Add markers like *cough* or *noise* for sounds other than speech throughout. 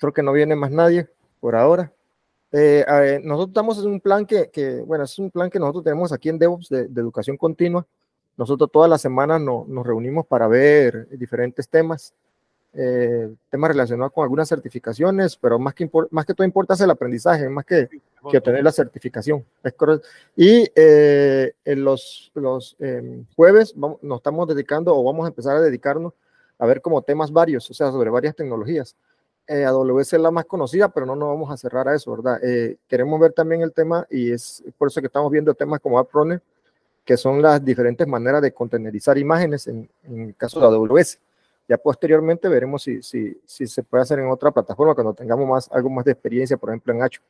Creo que no viene más nadie por ahora. Eh, nosotros estamos en un plan que, que, bueno, es un plan que nosotros tenemos aquí en DevOps de, de educación continua. Nosotros todas las semanas nos reunimos para ver diferentes temas, eh, temas relacionados con algunas certificaciones, pero más que, más que todo importa es el aprendizaje, más que, que obtener la certificación. Y eh, en los, los em, jueves nos estamos dedicando o vamos a empezar a dedicarnos a ver como temas varios, o sea, sobre varias tecnologías. Eh, AWS es la más conocida, pero no nos vamos a cerrar a eso, ¿verdad? Eh, queremos ver también el tema y es por eso que estamos viendo temas como AppRunner, que son las diferentes maneras de contenerizar imágenes en, el caso de AWS. Ya posteriormente veremos si, si, si, se puede hacer en otra plataforma cuando tengamos más, algo más de experiencia, por ejemplo en Hacho.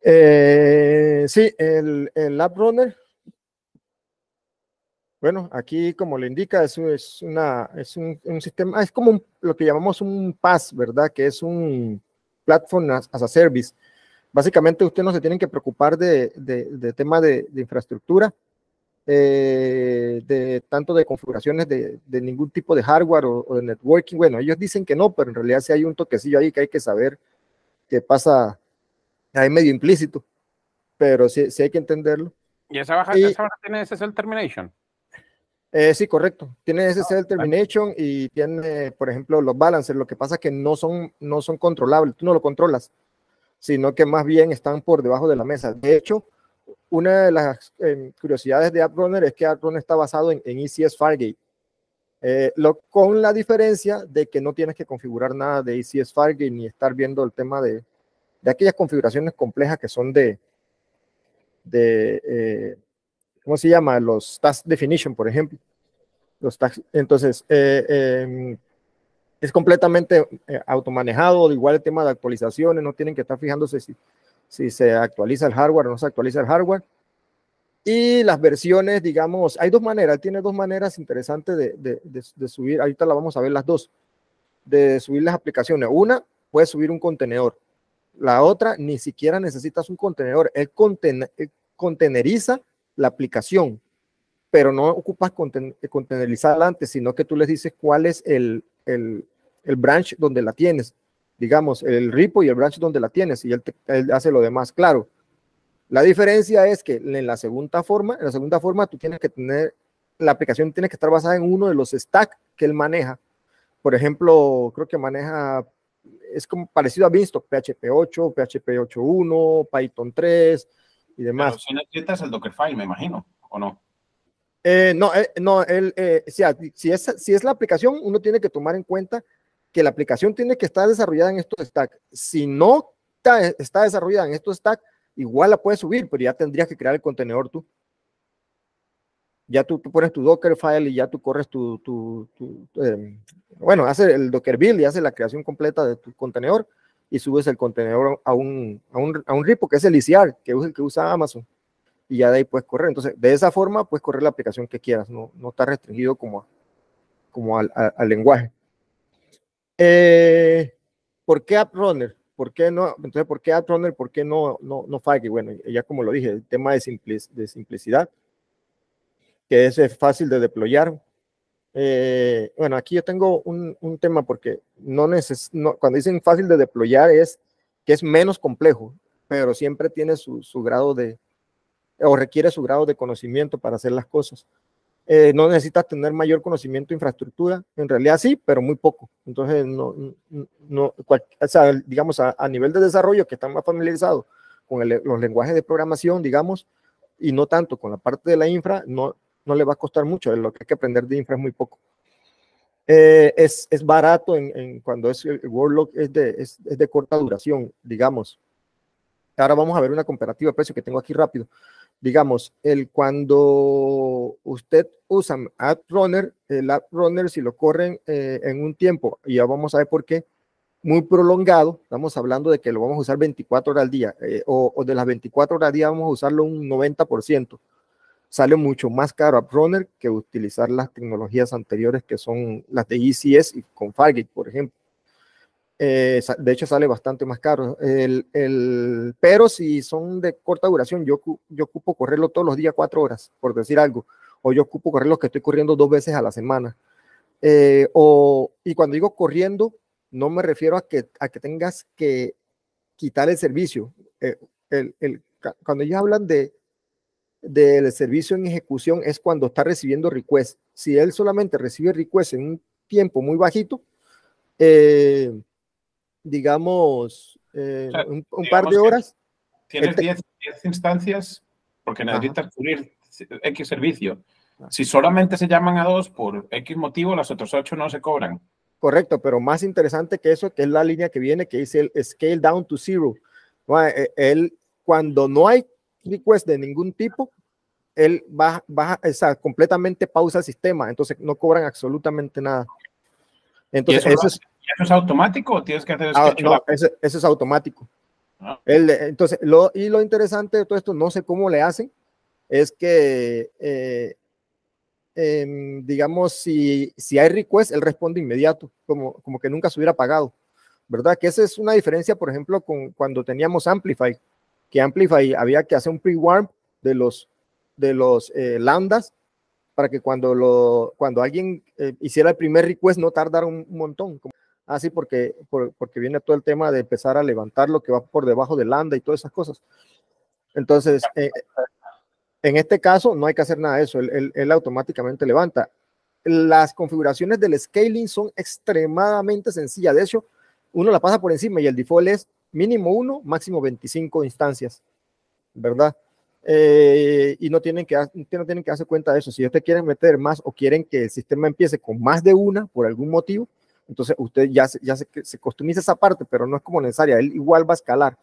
Eh, sí, el, el AppRunner bueno, aquí como le indica, eso es, una, es un, sistema, es como lo que llamamos un PaaS, ¿verdad? Que es un Platform as, a Service. Básicamente usted no se tienen que preocupar de, de, de tema de, infraestructura, eh, de tanto de configuraciones de, ningún tipo de hardware o, de networking. Bueno, ellos dicen que no, pero en realidad sí hay un toquecillo ahí que hay que saber qué pasa Hay medio implícito, pero sí, sí hay que entenderlo. ¿Y esa, baja, y, esa tiene ese termination eh, sí, correcto. Tiene SSL ah, Termination y tiene, por ejemplo, los balancers. Lo que pasa es que no son, no son controlables, tú no lo controlas, sino que más bien están por debajo de la mesa. De hecho, una de las em, curiosidades de AppRunner es que AppRunner está basado en, ECS e Fargate. Eh, con la diferencia de que no tienes que configurar nada de ECS Fargate ni estar viendo el tema de, aquellas configuraciones complejas que son de, de eh, ¿cómo se llama? Los task definition, por ejemplo. Los entonces, eh, em, es completamente eh, automanejado, igual el tema de actualizaciones, no tienen que estar fijándose si, si se actualiza el hardware o no se actualiza el hardware. Y las versiones, digamos, hay dos maneras, tiene dos maneras interesantes de, de, de, subir, ahorita la vamos a ver las dos, de subir las aplicaciones. Una, puedes subir un contenedor. La otra, ni siquiera necesitas un contenedor. El conteneriza la aplicación, pero no ocupas conten eh, contenerizarla antes, sino que tú les dices cuál es el, el, el, branch donde la tienes, digamos, el repo y el branch donde la tienes, y él, hace lo demás, claro. La diferencia es que en la segunda forma, en la segunda forma tú tienes que tener, la aplicación tiene que estar basada en uno de los stacks que él maneja. Por ejemplo, creo que maneja, es como parecido a Beanstalk, PHP 8, PHP 8.1, Python 3, y demás. La opción el Dockerfile, me imagino, ¿o no? Eh, no, eh, no, eh, si, es, la aplicación, uno tiene que tomar en cuenta que la aplicación tiene que estar desarrollada en estos stacks. Si no está, desarrollada en estos stacks, igual la puedes subir, pero ya tendrías que crear el contenedor tú. Ya tú, pones tu Dockerfile y ya tú corres tu, em, bueno, hace el Docker build y hace la creación completa de tu contenedor y subes el contenedor a un, a un, a un repo, que es el ICR, e que es el que usa Amazon. Y ya de ahí puedes correr. Entonces, de esa forma puedes correr la aplicación que quieras. No, no está restringido como, como al, al lenguaje. Eh, ¿Por qué AppRunner? ¿Por qué no? Entonces, ¿por qué AppRunner? ¿Por qué no, no, no Faggy? Bueno, ya como lo dije, el tema de, de simplicidad, que es fácil de deployar, eh, bueno, aquí yo tengo un, un tema porque no, cuando dicen fácil de deployar es que es menos complejo, pero siempre tiene su, su grado de, o requiere su grado de conocimiento para hacer las cosas. Eh, no necesitas tener mayor conocimiento de infraestructura, en realidad sí, pero muy poco. Entonces, no, no, digamos, a, nivel de desarrollo, que están más familiarizados con los lenguajes de programación, digamos, y no tanto con la parte de la infra, no, no le va a costar mucho, lo que hay que aprender de infra es muy poco. Eh, es, es, barato en, cuando es el es de, corta duración, digamos. Ahora vamos a ver una comparativa de precio que tengo aquí rápido. Digamos, el cuando usted usa App Runner, el App Runner si lo corren eh, en un tiempo, y ya vamos a ver por qué, muy prolongado, estamos hablando de que lo vamos a usar 24 horas al día, eh, o, o, de las 24 horas al día vamos a usarlo un 90% sale mucho más caro AppRunner que utilizar las tecnologías anteriores que son las de ECS y con Fargate, por ejemplo. Eh, de hecho, sale bastante más caro. El, pero si son de corta duración, yo, yo ocupo correrlo todos los días, cuatro horas, por decir algo. O yo ocupo correrlo que estoy corriendo dos veces a la semana. Eh, o, y cuando digo corriendo, no me refiero a que, a que tengas que quitar el servicio. Eh, el, cuando ellos hablan de del servicio en ejecución es cuando está recibiendo request. Si él solamente recibe request en un tiempo muy bajito, eh, digamos, eh, un, par de horas. Tienes 10 instancias porque necesitas cubrir X servicio. Ah. Si solamente se llaman a dos por X motivo, las otras 8 no se cobran. Correcto, pero más interesante que eso, que es la línea que viene, que dice el scale down to zero. Eh, él, cuando no hay request de ningún tipo, él va baja esa completamente pausa el sistema, entonces no cobran absolutamente nada. Entonces, eso, es, automático o tienes que hacer ah, eso, es automático. Ah, entonces, lo, y lo interesante de todo esto, no sé cómo le hacen, es que, eh, em, digamos, si, si hay request, él responde inmediato, como, como que nunca se hubiera pagado, ¿verdad? Que esa es una diferencia, por ejemplo, con cuando teníamos Amplify, que Amplify había que hacer un pre-warm de los, de los eh, lambdas para que cuando, lo, cuando alguien eh, hiciera el primer request no tardara un, montón. Así ah, porque, porque viene todo el tema de empezar a levantar lo que va por debajo de lambda y todas esas cosas. Entonces, eh, en este caso no hay que hacer nada de eso, él, él automáticamente levanta. Las configuraciones del scaling son extremadamente sencillas, de hecho, uno la pasa por encima y el default es mínimo uno, máximo 25 instancias, ¿verdad? Eh, y no tienen, que, no tienen que hacer cuenta de eso. Si ustedes quieren meter más o quieren que el sistema empiece con más de una por algún motivo, entonces usted ya, ya se, se costumiza esa parte, pero no es como necesaria, él igual va a escalar.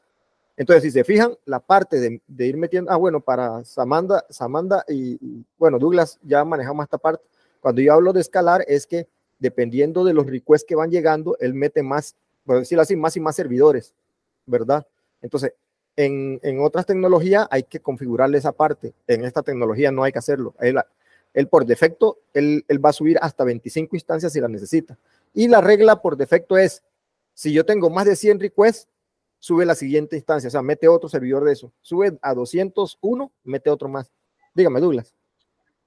Entonces, si se fijan, la parte de, ir metiendo, ah, bueno, para Samanda, Samanda y, y, bueno, Douglas ya manejamos esta parte. Cuando yo hablo de escalar es que dependiendo de los requests que van llegando, él mete más, por decirlo así, más y más servidores. ¿verdad? Entonces, en, en otras tecnologías hay que configurarle esa parte, en esta tecnología no hay que hacerlo. Él, por defecto, él, él va a subir hasta 25 instancias si la necesita. Y la regla por defecto es, si yo tengo más de 100 requests, sube la siguiente instancia, o sea, mete otro servidor de eso. Sube a 201, mete otro más. Dígame, Douglas.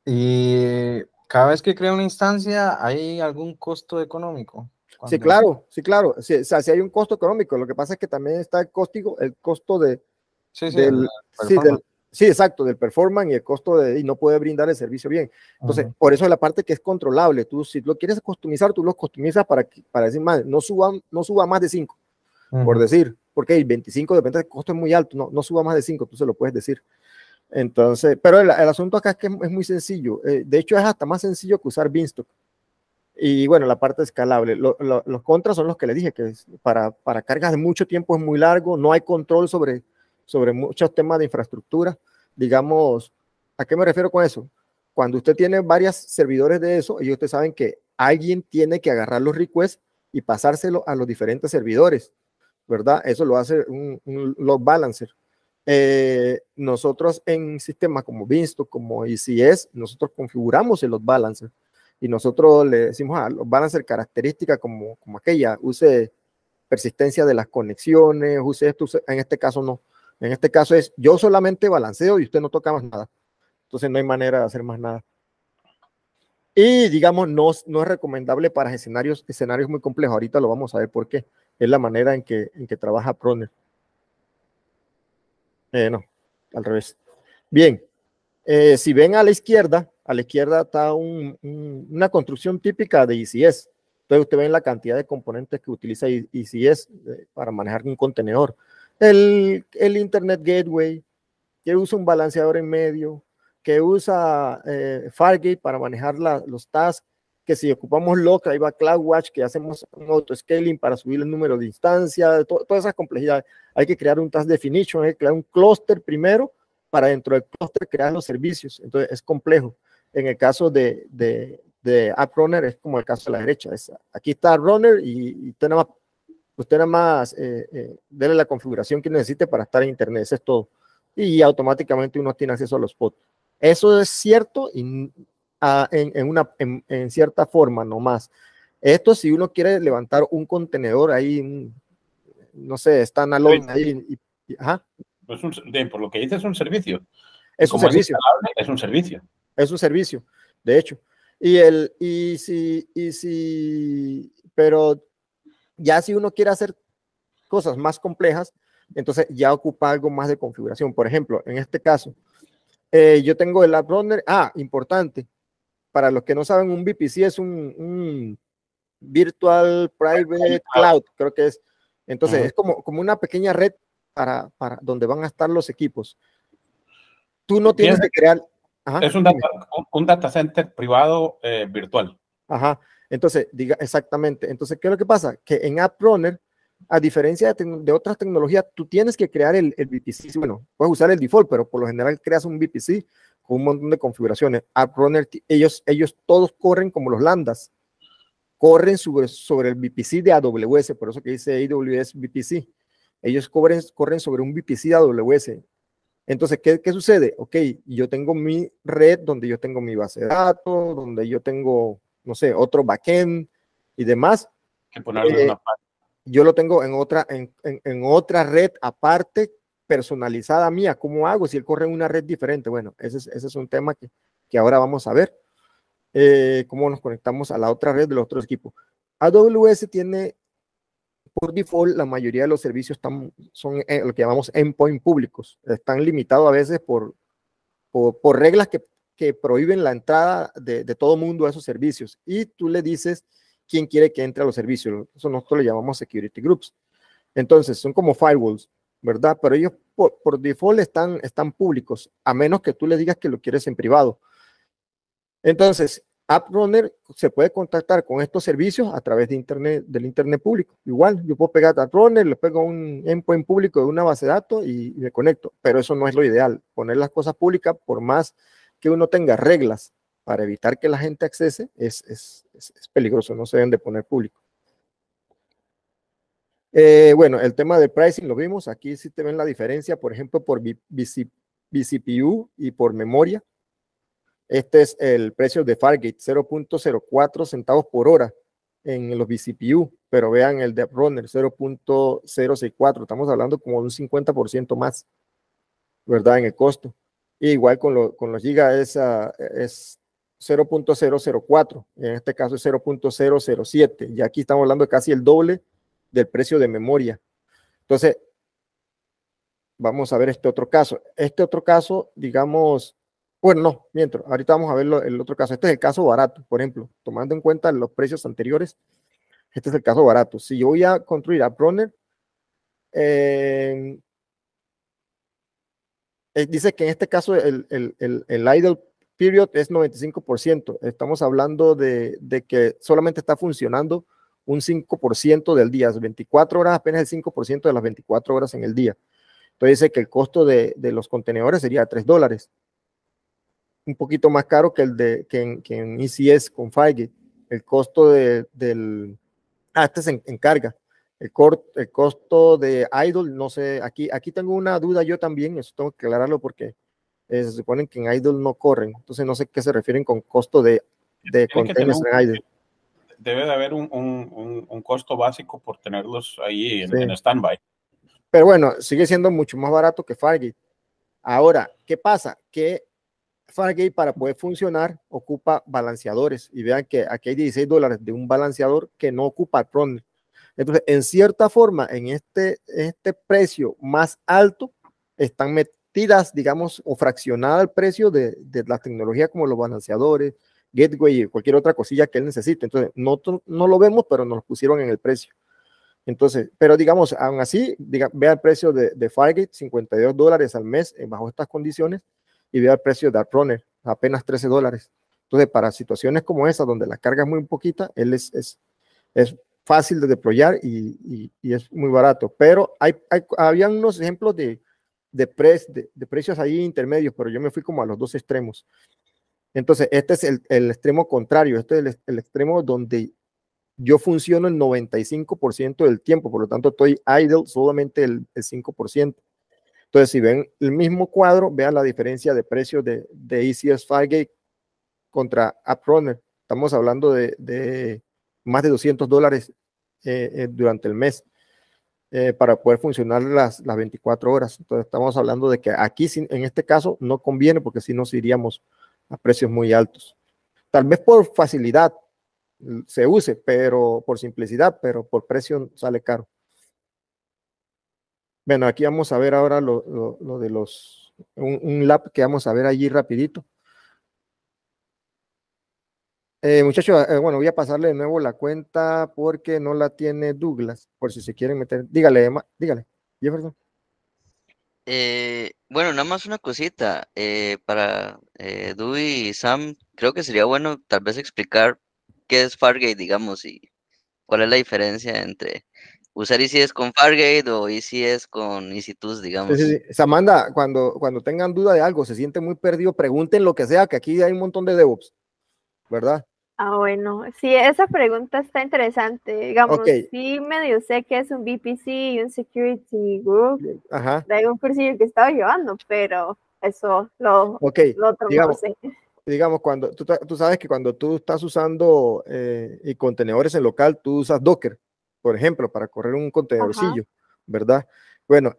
Y cada vez que crea una instancia, ¿hay algún costo económico? Sí, claro, sí, claro. o sea, si hay un costo económico. Lo que pasa es que también está el, costigo, el costo de... Sí, sí, sí, sí, exacto, del performance y el costo de... Y no puede brindar el servicio bien. Entonces, por eso es la parte que es controlable. Tú, si lo quieres customizar, tú lo customizas para, para decir, más, no suba, no suba más de 5, por decir. Porque el 25 depende del costo es muy alto. No, no suba más de 5, tú se lo puedes decir. Entonces, pero el, asunto acá es que es, muy sencillo. Eh, de hecho, es hasta más sencillo que usar Beanstalk y bueno, la parte escalable. los contras son los que le dije, que para, para cargas de mucho tiempo es muy largo, no hay control sobre, sobre muchos temas de infraestructura. Digamos, ¿a qué me refiero con eso? Cuando usted tiene varios servidores de eso, y ustedes saben que alguien tiene que agarrar los requests y pasárselo a los diferentes servidores, ¿verdad? Eso lo hace un, un balancer. Eh, nosotros en sistemas como Vinsto, como ICS, e nosotros configuramos el load balancer y nosotros le decimos, ah, van a ser características como, como aquella, use persistencia de las conexiones, use esto, en este caso no. En este caso es yo solamente balanceo y usted no toca más nada. Entonces no hay manera de hacer más nada. Y digamos, no, no es recomendable para escenarios, escenarios muy complejos. Ahorita lo vamos a ver por qué. Es la manera en que, en que trabaja Proner. Eh, no, al revés. Bien, eh, si ven a la izquierda, a la izquierda está una construcción típica de ICS. E Entonces usted ve la cantidad de componentes que utiliza ICS e-, e eh, para manejar un contenedor. El, Internet Gateway, que usa un balanceador en medio, que usa eh, Fargate para manejar los tasks, que si ocupamos Locker, ahí va CloudWatch, que hacemos un auto-scaling para subir el número de instancias, todas esas complejidades. Hay que crear un task definition, hay que crear un clúster primero, para dentro del clúster crear los servicios. Entonces es complejo. En el caso de, de, de AppRunner es como el caso de la derecha. Es, aquí está Runner y, usted nada más, usted nada más eh, eh, la configuración que necesite para estar en Internet. es todo. Y automáticamente uno tiene acceso a los pods. Eso es cierto y, ah, en, en, una, en, cierta forma más Esto si uno quiere levantar un contenedor ahí, no sé, está en ahí. Y, pues por lo que dice es un servicio. Es un servicio. es un servicio es un servicio, de hecho. Y el, y si, y si, pero ya si uno quiere hacer cosas más complejas, entonces ya ocupa algo más de configuración. Por ejemplo, en este caso, eh, yo tengo el App Ah, importante. Para los que no saben, un VPC es un, Virtual Private ah. Cloud, creo que es. Entonces, es como, como una pequeña red para, para donde van a estar los equipos. Tú no tienes que crear, es un data, center privado eh, virtual. Ajá. Entonces, diga exactamente. Entonces, ¿qué es lo que pasa? Que en AppRunner, a diferencia de, otras tecnologías, tú tienes que crear el, el, VPC. Bueno, puedes usar el default, pero por lo general creas un VPC con un montón de configuraciones. AppRunner, ellos, ellos todos corren como los lambdas. Corren sobre, sobre el VPC de AWS, por eso que dice AWS VPC. Ellos corren, corren sobre un VPC de AWS. Entonces, ¿qué, sucede? Ok, yo tengo mi red donde yo tengo mi base de datos, donde yo tengo, no sé, otro backend y demás. Eh, yo lo tengo en otra, en, otra red aparte, personalizada mía. ¿Cómo hago si él corre en una red diferente? Bueno, ese es, un tema que, que ahora vamos a ver. Eh, cómo nos conectamos a la otra red del otro equipo. AWS tiene por default, la mayoría de los servicios están, son eh, lo que llamamos endpoint públicos. Están limitados a veces por, por, reglas que, que, prohíben la entrada de, de, todo mundo a esos servicios. Y tú le dices quién quiere que entre a los servicios. Eso nosotros le llamamos security groups. Entonces, son como firewalls, ¿verdad? Pero ellos por, por default están, están públicos, a menos que tú le digas que lo quieres en privado. Entonces, AppRunner se puede contactar con estos servicios a través de internet, del internet público. Igual, yo puedo pegar a AppRunner, le pego un endpoint público de una base de datos y, me conecto, pero eso no es lo ideal. Poner las cosas públicas, por más que uno tenga reglas para evitar que la gente accese, es, peligroso, no se deben de poner público. Eh, bueno, el tema de pricing lo vimos, aquí sí te ven la diferencia, por ejemplo, por BCPU y por memoria este es el precio de Fargate, 0.04 centavos por hora en los vCPU. pero vean el de Runner, 0.064. Estamos hablando como un 50% más, ¿verdad? En el costo. Y igual con, los gigas es, es 0.004, en este caso es 0.007, y aquí estamos hablando de casi el doble del precio de memoria. Entonces, vamos a ver este otro caso. Este otro caso, digamos, bueno, no, mientras, ahorita vamos a ver el otro caso. Este es el caso barato, por ejemplo, tomando en cuenta los precios anteriores, este es el caso barato. Si yo voy a construir a Bronner, eh, eh, dice que en este caso el, el, idle period es 95%. Estamos hablando de, que solamente está funcionando un 5% del día, 24 horas, apenas el 5% de las 24 horas en el día. Entonces dice que el costo de, de los contenedores sería 3 dólares un poquito más caro que el de que en, que ECS e con Feige. El costo del... antes este se El, el costo de ah, este Idol, no sé, aquí, aquí tengo una duda yo también, eso tengo que aclararlo porque eh, se supone que en Idol no corren, entonces no sé qué se refieren con costo de, de en Idol. Debe de haber un, costo básico por tenerlos ahí en, standby stand-by. Pero bueno, sigue siendo mucho más barato que Fargate. Ahora, ¿qué pasa? Que Fargate para poder funcionar ocupa balanceadores y vean que aquí hay 16 dólares de un balanceador que no ocupa Tron. Entonces, en cierta forma, en este, este precio más alto están metidas, digamos, o fraccionada el precio de, de las tecnologías como los balanceadores, gateway y cualquier otra cosilla que él necesite. Entonces, no, no lo vemos, pero nos pusieron en el precio. Entonces, pero digamos, aún así, vea el precio de, Fargate, 52 dólares al mes eh, bajo estas condiciones y vea el precio de Runner, apenas 13 dólares. Entonces, para situaciones como esa, donde la carga es muy poquita, él es, es, es fácil de deployar y, y, es muy barato. Pero hay, unos ejemplos de, de, de, precios ahí intermedios, pero yo me fui como a los dos extremos. Entonces, este es el, el extremo contrario, este es el, extremo donde yo funciono el 95% del tiempo, por lo tanto estoy idle solamente el, el 5%. Entonces, si ven el mismo cuadro, vean la diferencia de precio de, de ECS Firegate contra AppRunner. Estamos hablando de, más de 200 dólares eh, eh, durante el mes eh, para poder funcionar las, las 24 horas. Entonces, estamos hablando de que aquí, en este caso, no conviene porque si nos iríamos a precios muy altos. Tal vez por facilidad mm, se use, pero por simplicidad, pero por precio sale caro. Bueno, aquí vamos a ver ahora lo, de los, un, lap que vamos a ver allí rapidito. Eh, muchachos, eh, bueno, voy a pasarle de nuevo la cuenta porque no la tiene Douglas, por si se quieren meter. Dígale, dígale, Jefferson. Eh, bueno, nada más una cosita. para eh, y Sam, creo que sería bueno tal vez explicar qué es Fargate, digamos, y cuál es la diferencia entre usar ECS con Fargate o ECS con EC2, digamos. Samanda, cuando, cuando tengan duda de algo, se sienten muy perdido, pregunten lo que sea, que aquí hay un montón de DevOps, ¿verdad? Ah, bueno, sí, esa pregunta está interesante. Digamos, sí medio sé que es un VPC y un Security Group. Ajá. De algún cursillo que estaba llevando, pero eso lo, otro digamos, no Digamos, cuando tú, tú, sabes que cuando tú estás usando eh, y contenedores en local, tú usas Docker por ejemplo, para correr un contenedorcillo, ¿verdad? Bueno,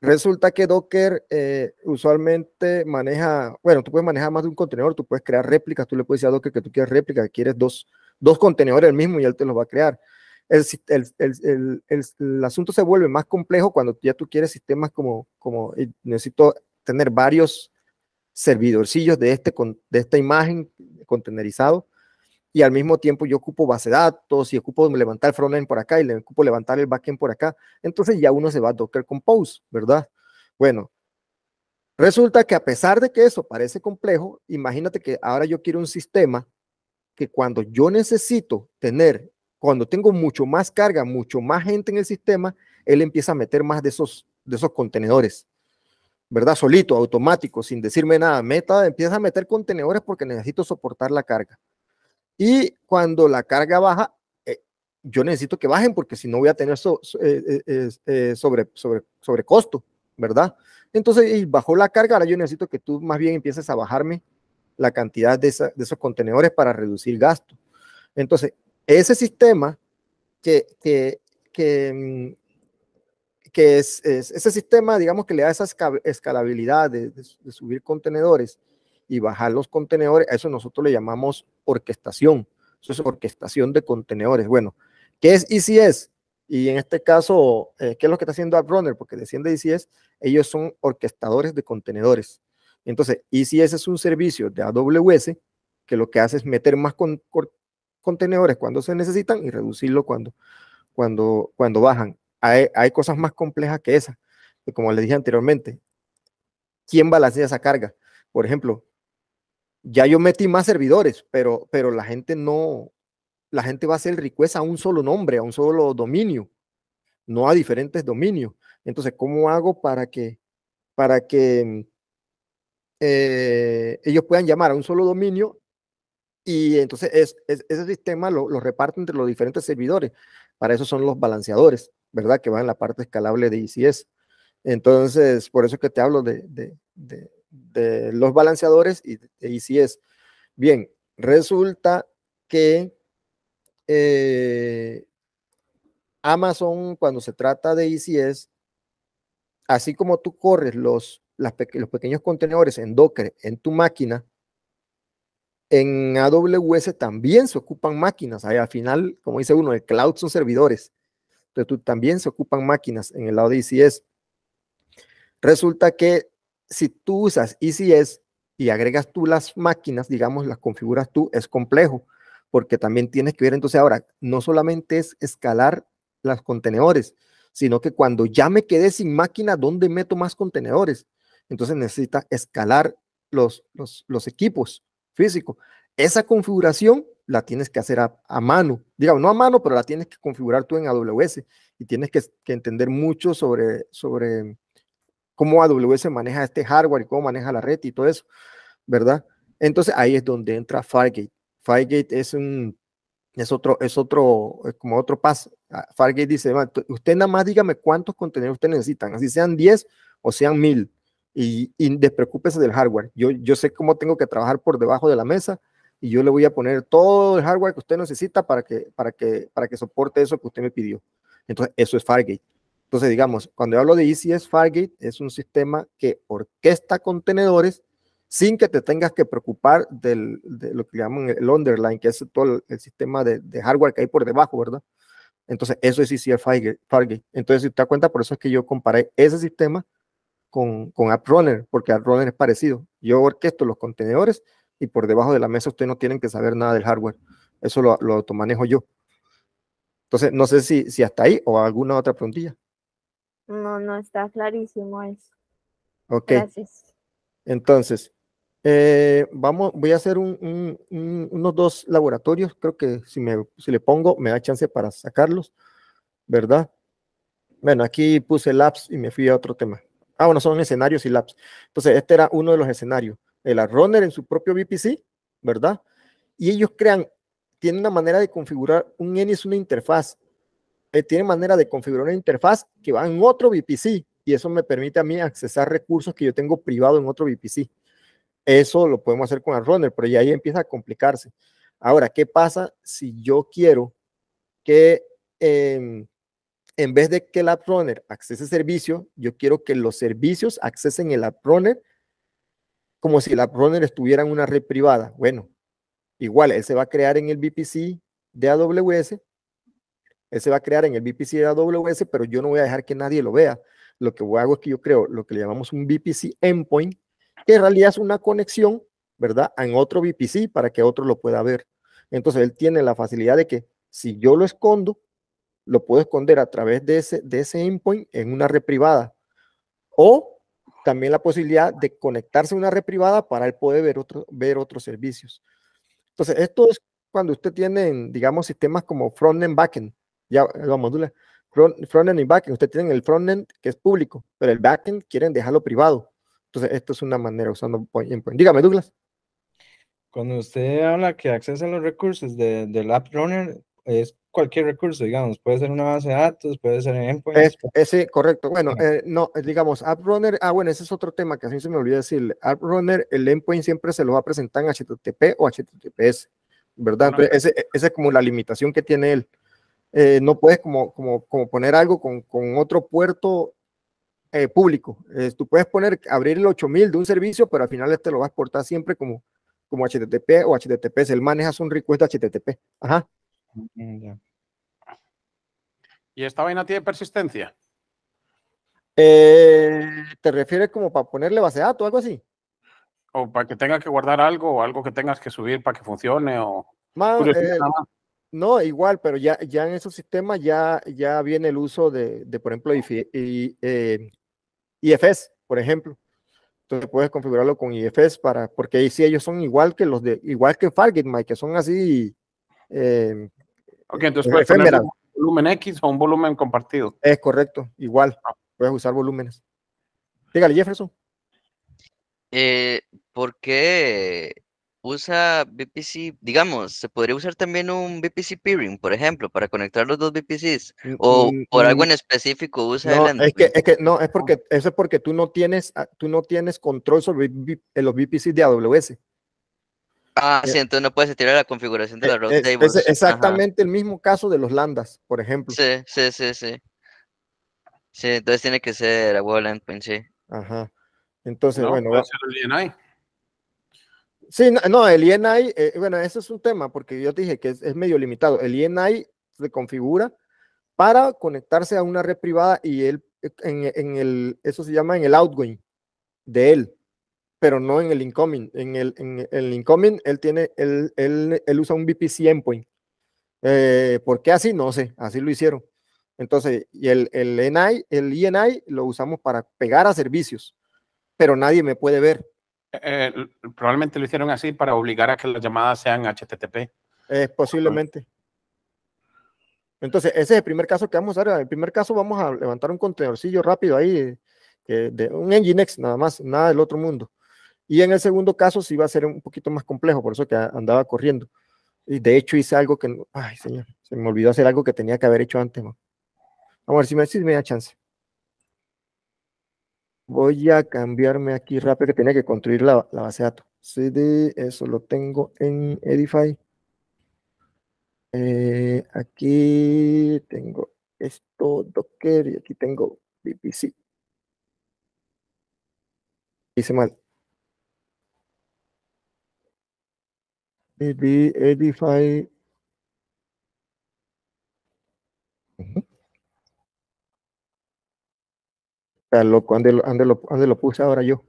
resulta que Docker eh, usualmente maneja, bueno, tú puedes manejar más de un contenedor, tú puedes crear réplicas, tú le puedes decir a Docker que tú quieres réplicas, que quieres dos, dos contenedores el mismo y él te los va a crear. El, asunto se vuelve más complejo cuando ya tú quieres sistemas como, como necesito tener varios servidorcillos de, este, de esta imagen contenerizado y al mismo tiempo yo ocupo base de datos y ocupo levantar el frontend por acá y le ocupo levantar el backend por acá. Entonces ya uno se va a Docker Compose, ¿verdad? Bueno, resulta que a pesar de que eso parece complejo, imagínate que ahora yo quiero un sistema que cuando yo necesito tener, cuando tengo mucho más carga, mucho más gente en el sistema, él empieza a meter más de esos, de esos contenedores. ¿verdad? Solito, automático, sin decirme nada. Meta empieza a meter contenedores porque necesito soportar la carga. Y cuando la carga baja, eh, yo necesito que bajen porque si no voy a tener eh, eh, sobre, sobre, sobre costo, ¿verdad? Entonces, bajó la carga, ahora yo necesito que tú más bien empieces a bajarme la cantidad de, esos contenedores para reducir gasto. Entonces, ese sistema que, que, que, mm, es, ese sistema, digamos, que le da esa escalabilidad de, subir contenedores y bajar los contenedores, a eso nosotros le llamamos orquestación. Eso es orquestación de contenedores. Bueno, ¿qué es ECS? Y en este caso, eh, ¿qué es lo que está haciendo AppRunner? Porque desciende de ECS, ellos son orquestadores de contenedores. Entonces, ECS es un servicio de AWS que lo que hace es meter más contenedores cuando se necesitan y reducirlo cuando, cuando, bajan. Hay, cosas más complejas que esa. Como les dije anteriormente, ¿quién balancea esa carga? Por ejemplo, ya yo metí más servidores, pero, pero la gente no, la gente va a hacer request a un solo nombre, a un solo dominio, no a diferentes dominios. Entonces, ¿cómo hago para que, para que eh, ellos puedan llamar a un solo dominio y entonces ese sistema lo, lo, reparte entre los diferentes servidores. Para eso son los balanceadores, ¿verdad? Que van en la parte escalable de ICS. Entonces, por eso es que te hablo de de los balanceadores y, de si Bien, resulta que eh, Amazon, cuando se trata de ECS, así como tú corres los, los pequeños contenedores en Docker, en tu máquina, en AWS también se ocupan máquinas. Ahí, al final, como dice uno, el cloud son servidores. Entonces, tú, también se ocupan máquinas en el lado de ECS. Resulta que si tú usas ECS y agregas tú las máquinas, digamos, las configuras tú, es complejo, porque también tienes que ver, entonces ahora, no solamente es escalar los contenedores, sino que cuando ya me quedé sin máquina, ¿dónde meto más contenedores? Entonces necesita escalar los, los, equipos físicos. Esa configuración la tienes que hacer a, mano, digamos, no a mano, pero la tienes que configurar tú en AWS y tienes que, entender mucho sobre, sobre cómo AWS maneja este hardware y cómo maneja la red y todo eso, ¿verdad? Entonces ahí es donde entra Fargate. Fargate es un es otro, es otro, como otro paso. Ah, Fargate dice, usted nada más dígame cuántos contenidos usted necesita, así sean 10 o sean 1000, y, y despreocúpese del hardware. Yo, yo sé cómo tengo que trabajar por debajo de la mesa y yo le voy a poner todo el hardware que usted necesita para que, para que, para que soporte eso que usted me pidió. Entonces, eso es Fargate. Entonces, digamos, cuando yo hablo de ECS Fargate, es un sistema que orquesta contenedores sin que te tengas que preocupar del, de lo que llaman el underline, que es todo el, sistema de, hardware que hay por debajo, ¿verdad? Entonces, eso es ECS Fargate. Entonces, si te das cuenta, por eso es que yo comparé ese sistema con, con AppRunner, porque AppRunner es parecido. Yo orquesto los contenedores y por debajo de la mesa ustedes no tienen que saber nada del hardware. Eso lo, lo automanejo yo. Entonces, no sé si, si hasta ahí o alguna otra preguntilla. No, no está clarísimo eso. Ok. Gracias. Entonces, eh, vamos, voy a hacer unos dos laboratorios. Creo que si, me, si le pongo, me da chance para sacarlos, ¿verdad? Bueno, aquí puse labs y me fui a otro tema. Ah, bueno, son escenarios y labs. Entonces, este era uno de los escenarios. El runner en su propio VPC, ¿verdad? Y ellos crean, tienen una manera de configurar, un N es una interfaz, eh, tiene manera de configurar una interfaz que va en otro VPC y eso me permite a mí accesar recursos que yo tengo privado en otro VPC. Eso lo podemos hacer con el runner, pero ya ahí empieza a complicarse. Ahora, ¿qué pasa si yo quiero que em, en vez de que el app runner accese servicio, yo quiero que los servicios accesen el app como si el app estuviera en una red privada? Bueno, igual, él se va a crear en el VPC de AWS, él se va a crear en el VPC de AWS, pero yo no voy a dejar que nadie lo vea. Lo que hago es que yo creo lo que le llamamos un VPC endpoint, que en realidad es una conexión, ¿verdad?, en otro VPC para que otro lo pueda ver. Entonces él tiene la facilidad de que si yo lo escondo, lo puedo esconder a través de ese, endpoint en una red privada. O también la posibilidad de conectarse a una red privada para él poder ver, ver otros servicios. Entonces, esto es cuando usted tiene, digamos, sistemas como front-end, back-end ya vamos, modula. frontend y backend. Ustedes tienen el frontend que es público, pero el backend quieren dejarlo privado. Entonces, esto es una manera usando endpoint, Dígame, Douglas. Cuando usted habla que accesen los recursos de, del App Runner, es cualquier recurso, digamos, puede ser una base de datos, puede ser endpoint. ese, correcto. Bueno, eh, no, eh, digamos, App Runner, ah, bueno, ese es otro tema que así se me olvidó decir. App Runner, el endpoint siempre se lo va a presentar en HTTP o HTTPS, ¿verdad? Entonces, esa es como la limitación que tiene él. Eh, no puedes como, poner algo con, otro puerto eh, público. tú puedes poner, abrir el 8000 de un servicio, pero al final este lo va a exportar siempre como, como HTTP o HTTPS. Él maneja un request HTTP. Ajá. Mm, ¿Y esta vaina tiene persistencia? Eh, ¿Te refieres como para ponerle base de datos o algo así? O para que tengas que guardar algo o algo que tengas que subir para que funcione o... No, igual, pero ya, ya en esos sistemas ya, ya viene el uso de, por ejemplo, IFS, eh, por ejemplo. Entonces puedes configurarlo con IFS para, porque ahí sí ellos son igual que los de, igual que Fargate, Mike, que son así. Eh, ok, entonces puedes poner un volumen X o un volumen compartido. Es correcto, igual. Ah. Puedes usar volúmenes. Dígale, Jefferson. Eh, ¿Por qué usa VPC, digamos, se podría usar también un VPC peering, por ejemplo, para conectar los dos VPCs, mm, o mm, por algo mm. en específico usa no, el es que, es que, no, es porque, eso es porque tú no tienes, ah, tú no tienes control sobre eh, los VPCs de AWS. Ah, eh, sí, entonces no puedes tirar la configuración de eh, la route exactamente el mismo caso de los landas por ejemplo. Sí, sí, sí, sí. Sí, entonces tiene que ser a webland, sí. Ajá. Entonces, bueno. Sí, no, el INI, e eh, bueno, eso es un tema, porque yo te dije que es, medio limitado. El INI e se configura para conectarse a una red privada y él, eh, en, el, eso se llama en el outgoing de él, pero no en el incoming. En el, incoming, él tiene, usa un VPC endpoint. Eh, ¿Por qué así? No sé, así lo hicieron. Entonces, y el, el, e el INI lo usamos para pegar a servicios, pero nadie me puede ver. Eh, eh, probablemente lo hicieron así para obligar a que las llamadas sean HTTP. posiblemente. Entonces, ese es el primer caso que vamos a el primer caso vamos a levantar un contenedorcillo rápido ahí, de un Nginx nada más, nada del otro mundo. Y en el segundo caso sí va a ser un poquito más complejo, por eso que andaba corriendo. Y de hecho hice algo que, ay señor, se me olvidó hacer algo que tenía que haber hecho antes. Vamos a ver si me, si me da chance. Voy a cambiarme aquí rápido que tenía que construir la, base de datos. CD, eso lo tengo en Edify. Eh, aquí tengo esto, Docker, y aquí tengo BBC, Hice mal. Edify lo, ande lo, puse ahora yo?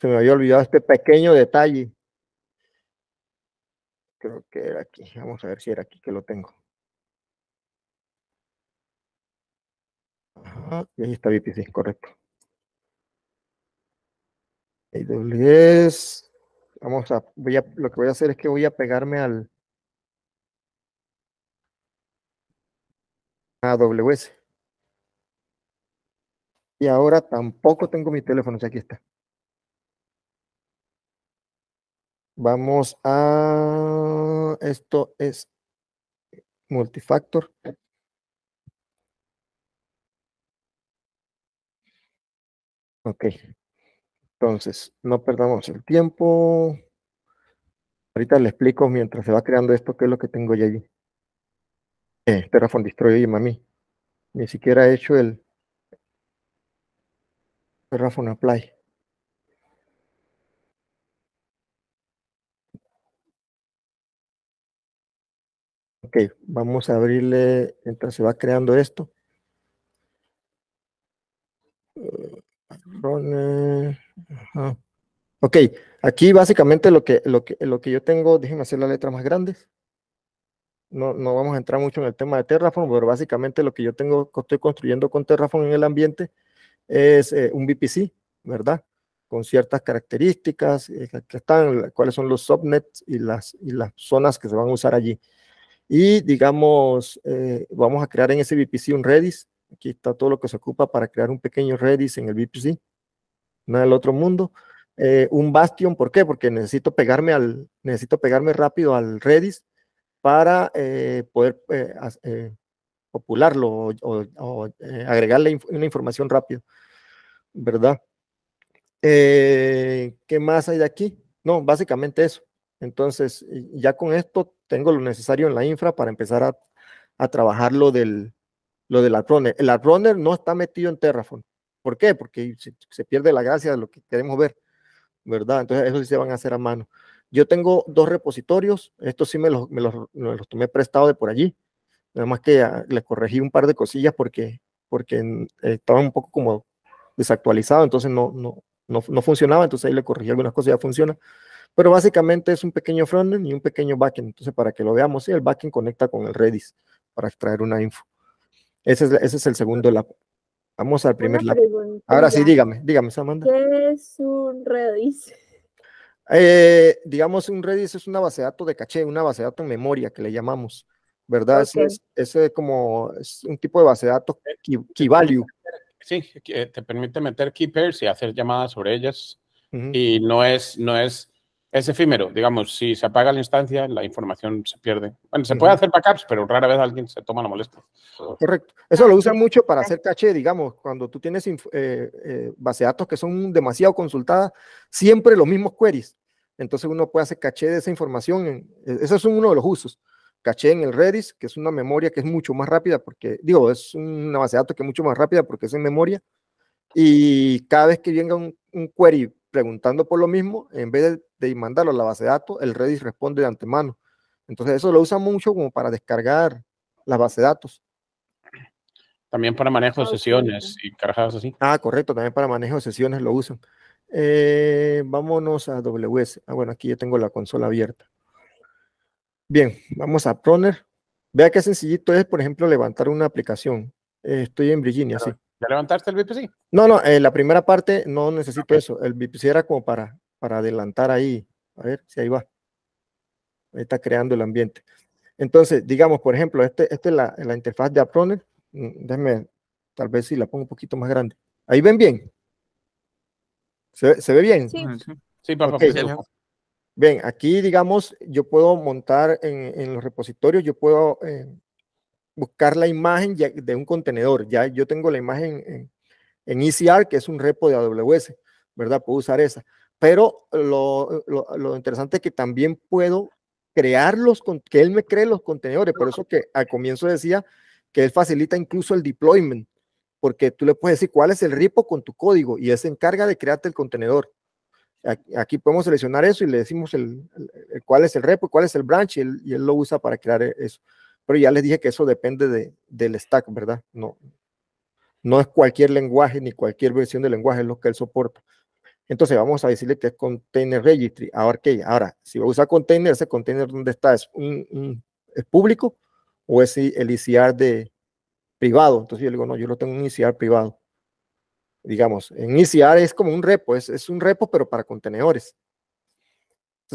Se me había olvidado este pequeño detalle. Creo que era aquí. Vamos a ver si era aquí que lo tengo. y ahí está VPC, correcto. AWS. Vamos a, voy a, lo que voy a hacer es que voy a pegarme al, AWS. Y ahora tampoco tengo mi teléfono, o aquí está. Vamos a... Esto es multifactor. Ok. Entonces, no perdamos el tiempo. Ahorita le explico mientras se va creando esto, qué es lo que tengo ya ahí eh, Terraform Destroy y Mami. Ni siquiera he hecho el Terraform Apply. Ok, vamos a abrirle mientras se va creando esto. Eh, ok, aquí básicamente lo que, lo que, lo que yo tengo, déjenme hacer las letra más grandes no, vamos a entrar mucho en el tema de Terraform, pero básicamente lo que yo tengo, estoy construyendo con Terraform en el ambiente es eh, un VPC, ¿verdad? Con ciertas características, eh, que están, cuáles son los subnets y las, y las zonas que se van a usar allí. Y digamos, eh, vamos a crear en ese VPC un Redis. Aquí está todo lo que se ocupa para crear un pequeño Redis en el VPC. en el otro mundo. un Bastion, ¿por qué? Porque necesito pegarme, al, necesito pegarme rápido al Redis para eh, poder eh, eh, popularlo o, agregarle una información rápida, ¿verdad? ¿Qué más hay de aquí? No, básicamente eso. Entonces, ya con esto tengo lo necesario en la infra para empezar a, trabajar lo del, lo del El runner no está metido en Terraform. ¿Por qué? Porque se, se, pierde la gracia de lo que queremos ver, ¿verdad? Entonces, eso sí se van a hacer a mano. Yo tengo dos repositorios, estos sí me los, tomé prestado de por allí, nada más que ah, le corregí un par de cosillas porque, porque mm, estaba un poco como desactualizado, entonces no, no, no, no funcionaba, entonces ahí le corregí algunas cosas y ya funciona. Pero básicamente es un pequeño frontend y un pequeño backend, entonces para que lo veamos, el backend conecta con el Redis para extraer una info. Ese es, ese es el segundo lapo. Vamos al primer lapo. Ahora sí, dígame, dígame, Samantha. ¿Qué es un Redis? Eh, digamos, un Redis es una base de datos de caché, una base de datos en memoria que le llamamos, ¿verdad? Es, como es un tipo de base de datos eh, key, value. Sí, te permite meter key pairs y hacer llamadas sobre ellas. Y no es, no es es efímero, digamos, si se apaga la instancia, la información se pierde. Bueno, se puede hacer backups, pero rara vez alguien se toma la molestia. Correcto. Eso lo usan mucho para hacer caché, digamos, cuando tú tienes eh, eh, base de datos que son demasiado consultadas, siempre los mismos queries. Entonces uno puede hacer caché de esa información. E-, Ese es uno de los usos. Caché en el Redis, que es una memoria que es mucho más rápida, porque, digo, es una base de datos que es mucho más rápida porque es en memoria. Y cada vez que venga un query preguntando por lo mismo, en vez de, mandarlo a la base de datos, el Redis responde de antemano. Entonces eso lo usa mucho como para descargar la base de datos. También para manejo de ah, sesiones y cargadas así. Ah, correcto, también para manejo de sesiones lo usan. Eh, vámonos a WS. Ah, bueno, aquí yo tengo la consola abierta. Bien, vamos a Proner. Vea qué sencillito es, por ejemplo, levantar una aplicación. Eh, estoy en Virginia, sí. ¿Ya levantaste el VPC? No, no, eh, la primera parte no necesito eso. El VPC era como para, para adelantar ahí. A ver si ahí va. Ahí está creando el ambiente. Entonces, digamos, por ejemplo, esta este es la, interfaz de Appronet. Mm, Déjenme, tal vez si la pongo un poquito más grande. Ahí ven bien. ¿Se, ve bien? Sí, sí papá. Pues, bien, aquí, digamos, yo puedo montar en, los repositorios, yo puedo eh, buscar la imagen de un contenedor. Ya yo tengo la imagen en, ECR, e que es un repo de AWS, ¿verdad? Puedo usar esa. Pero lo, interesante es que también puedo crear los, que él me cree los contenedores. Por eso que al comienzo decía que él facilita incluso el deployment, porque tú le puedes decir cuál es el repo con tu código y él se encarga de crearte el contenedor. Aquí podemos seleccionar eso y le decimos el, cuál es el repo, cuál es el branch y él lo usa para crear e-, eso. Pero ya les dije que eso depende de, del stack, ¿verdad? No, no es cualquier lenguaje ni cualquier versión de lenguaje es lo que él soporta. Entonces vamos a decirle que es container registry. Ahora ahora, si va a usar container, ese container dónde está, es, un, público o es el ICR e de privado. Entonces yo le digo, no, yo lo tengo en ICR e privado. Digamos, en ICR e es como un repo, es un repo, pero para contenedores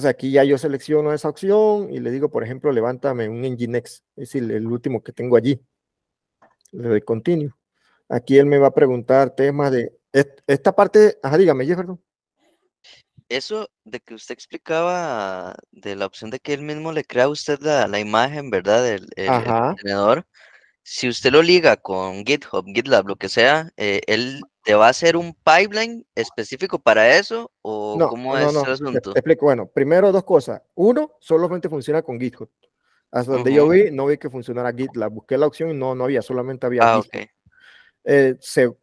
aquí ya yo selecciono esa opción y le digo, por ejemplo, levántame un Nginx, es el, último que tengo allí. Le doy continue. Aquí él me va a preguntar temas de... Esta parte, ajá, dígame, Jefferson. Eso de que usted explicaba de la opción de que él mismo le crea usted la, imagen, ¿verdad? Del contenedor. Si usted lo liga con GitHub, GitLab, lo que sea, eh, él ¿Te va a ser un pipeline específico para eso? ¿O no, cómo no, es no, el asunto? explico. Bueno, primero dos cosas. Uno, solamente funciona con GitHub. Hasta donde yo vi, no vi que funcionara GitLab. Busqué la opción y no, no había, solamente había ah, eh,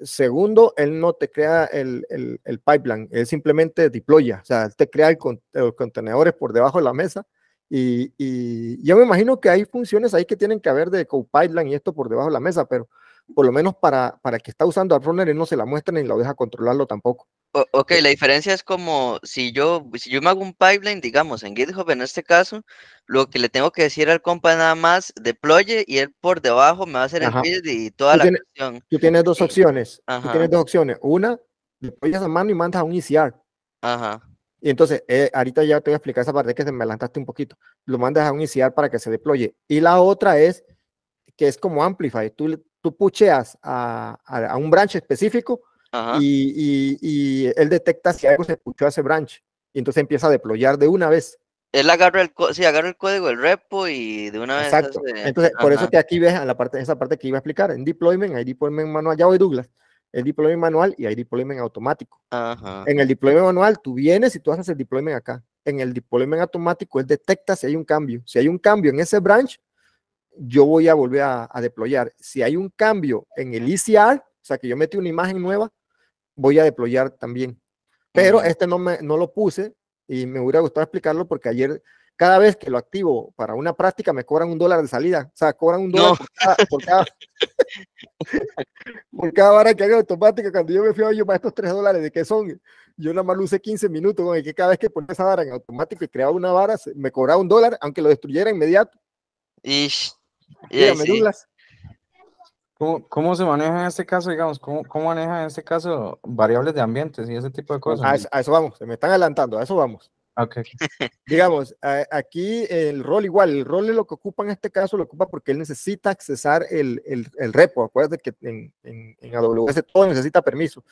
segundo, él no te crea el, el, el, pipeline, él simplemente deploya, o sea, él te crea el los contenedores por debajo de la mesa y, y, yo me imagino que hay funciones ahí que tienen que haber de co-pipeline y esto por debajo de la mesa, pero por lo menos para, para que está usando a runner, él no se la muestra ni lo deja controlarlo tampoco. ok, eh, la diferencia es como si yo, si yo me hago un pipeline, digamos, en GitHub en este caso, lo que le tengo que decir al compa nada más, deploye y él por debajo me va a hacer el build y toda la acción Tú tienes dos opciones. Tú tienes dos opciones. Una, deployas a mano y mandas a un ECR. Ajá. Y entonces, eh, ahorita ya te voy a explicar esa parte que se me adelantaste un poquito. Lo mandas a un ICR e para que se deploye. Y la otra es que es como Amplify. Tú, tú pucheas a, a, un branch específico y, y, él detecta si algo se puchó a ese branch y entonces empieza a deployar de una vez. Él agarra el, sí, agarra el código del repo y de una vez. Exacto. Entonces, por eso que aquí ves a la parte, esa parte que iba a explicar. En deployment hay deployment manual. Ya voy, Douglas. El deployment manual y hay deployment automático. Ajá. En el deployment manual tú vienes y tú haces el deployment acá. En el deployment automático él detecta si hay un cambio. Si hay un cambio en ese branch, yo voy a volver a, a, deployar. Si hay un cambio en el ICR e o sea que yo metí una imagen nueva, voy a deployar también. Pero este no, me, no lo puse y me hubiera gustado explicarlo porque ayer, cada vez que lo activo para una práctica, me cobran un dólar de salida. O sea, cobran un dólar por, cada, *laughs* cada, vara que haga automática. Cuando yo me fui a yo para estos tres dólares, ¿de qué son? Yo nada más luce 15 minutos con el que cada vez que ponía esa vara en automático y creaba una vara, me cobraba un dólar, aunque lo destruyera inmediato. Ish. ¿Cómo, ¿Cómo, se maneja en este caso, digamos, cómo, cómo maneja en este caso variables de ambientes y ese tipo de cosas? A eso, vamos, se me están adelantando, a eso vamos. Okay. *laughs* Digamos, aquí el rol igual, el rol es lo que ocupa en este caso, lo ocupa porque él necesita accesar el, el, el repo. Acuérdate que en, en, en, AWS todo necesita permiso.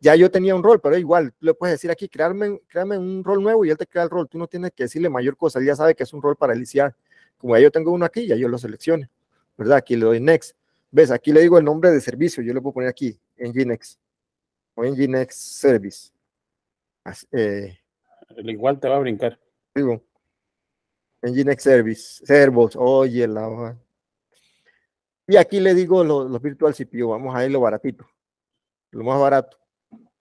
Ya yo tenía un rol, pero igual, tú le puedes decir aquí, créame, créame un rol nuevo y él te crea el rol. Tú no tienes que decirle mayor cosa, él ya sabe que es un rol para iniciar como yo tengo uno aquí, ya yo lo seleccione. ¿verdad? Aquí le doy Next. ¿Ves? Aquí le digo el nombre de servicio, yo lo puedo poner aquí, Nginx o Nginx Service. Eh, igual te va a brincar. Digo, Nginx Service, Servos, oye, la Y aquí le digo los virtual CPU, vamos a ir lo baratito, lo más barato,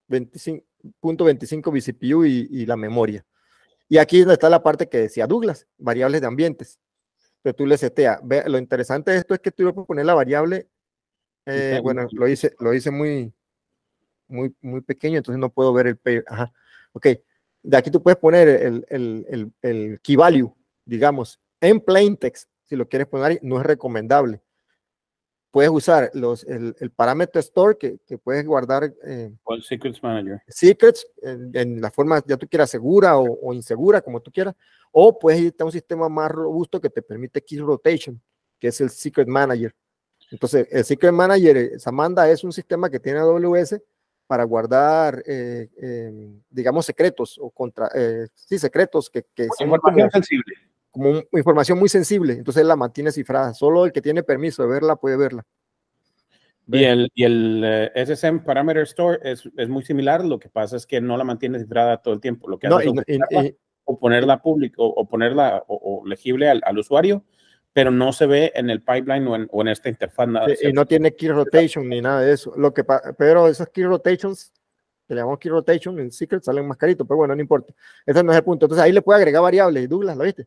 25.25 vCPU y, y la memoria. Y aquí está la parte que decía Douglas, variables de ambientes pero tú le setea. lo interesante de esto es que tú le puedes poner la variable, eh, bueno, lo hice, lo hice muy, muy, muy pequeño, entonces no puedo ver el Ajá. Ok, de aquí tú puedes poner el, el, el key value, digamos, en plain text, si lo quieres poner no es recomendable puedes usar los, el, parámetro store que, puedes guardar. Eh, secrets Manager. Secrets, en, la forma ya tú quieras segura o, insegura, como tú quieras. O puedes irte a un sistema más robusto que te permite Key Rotation, que es el Secret Manager. Entonces, el Secret Manager, eh, Samanda, es un sistema que tiene AWS para guardar, eh, em, digamos, secretos o contra, sí, secretos que, que son... Información sensible como información muy sensible, entonces la mantiene cifrada. Solo el que tiene permiso de verla puede verla. Y el, y el ese eh, SSM Parameter Store es, es, muy similar, lo que pasa es que no la mantiene cifrada todo el tiempo. Lo que es o ponerla pública o, o, ponerla o, legible al, al, usuario, pero no se ve en el pipeline o en, o en esta interfaz. Nada y no tiene key rotation ni nada de eso. Lo que pero esas key rotations, que le llamamos key rotation en Secret, salen más caritos, pero bueno, no importa. Ese no es el punto. Entonces ahí le puede agregar variables. Douglas, ¿lo viste?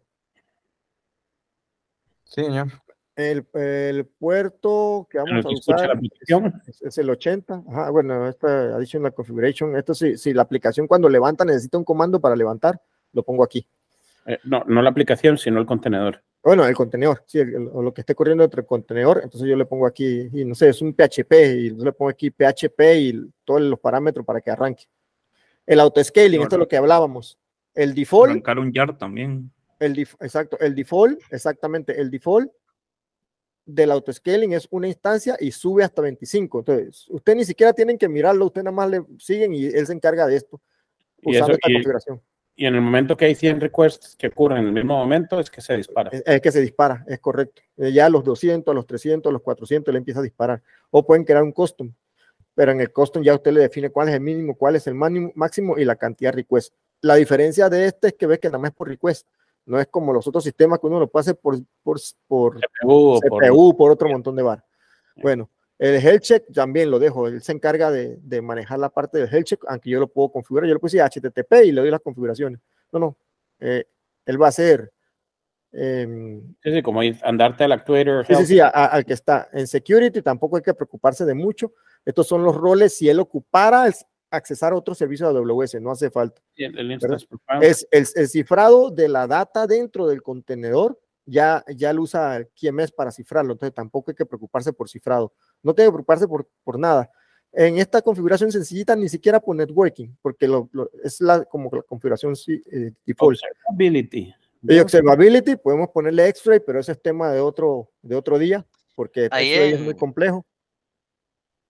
Sí, señor. El, puerto que vamos a usar es, el 80. Ajá, bueno, esta Additional Configuration, esto sí, si la aplicación cuando levanta necesita un comando para levantar, lo pongo aquí. Eh, no, no la aplicación, sino el contenedor. Bueno, el contenedor, sí, lo que esté corriendo entre el contenedor, entonces yo le pongo aquí, y no sé, es un PHP, y le pongo aquí PHP y todos los parámetros para que arranque. El auto-scaling, esto es lo que hablábamos. El default. Arrancar un yard también exacto, el default, exactamente, el default del auto-scaling es una instancia y sube hasta 25. Entonces, usted ni siquiera tienen que mirarlo, ustedes nada más le siguen y él se encarga de esto, y, en el momento que hay 100 requests que ocurren en el mismo momento, es que se dispara. Es, que se dispara, es correcto. Eh, ya los 200, los 300, los 400 le empieza a disparar. O pueden crear un custom, pero en el custom ya usted le define cuál es el mínimo, cuál es el máximo y la cantidad de requests. La diferencia de este es que ves que nada más es por request. No es como los otros sistemas que uno lo pase por, por, por CPU, por... otro montón de bar. Bueno, el health check también lo dejo. Él se encarga de, de manejar la parte del health check, aunque yo lo puedo configurar. Yo le puse HTTP y le doy las configuraciones. No, no. Eh, él va a hacer. Eh, sí, sí, como andarte al actuator. Sí, sí, sí, al que está. En security tampoco hay que preocuparse de mucho. Estos son los roles. Si él ocupara accesar a otro servicio de AWS, no hace falta. El, es el, cifrado de la data dentro del contenedor, ya, ya lo usa QMS para cifrarlo, entonces tampoco hay que preocuparse por cifrado, no tiene que preocuparse por, por nada. En esta configuración sencillita, ni siquiera por networking, porque lo, es la, como la configuración eh, default. Observability. observability, podemos ponerle X-Ray, pero ese es tema de otro, de otro día, porque es muy complejo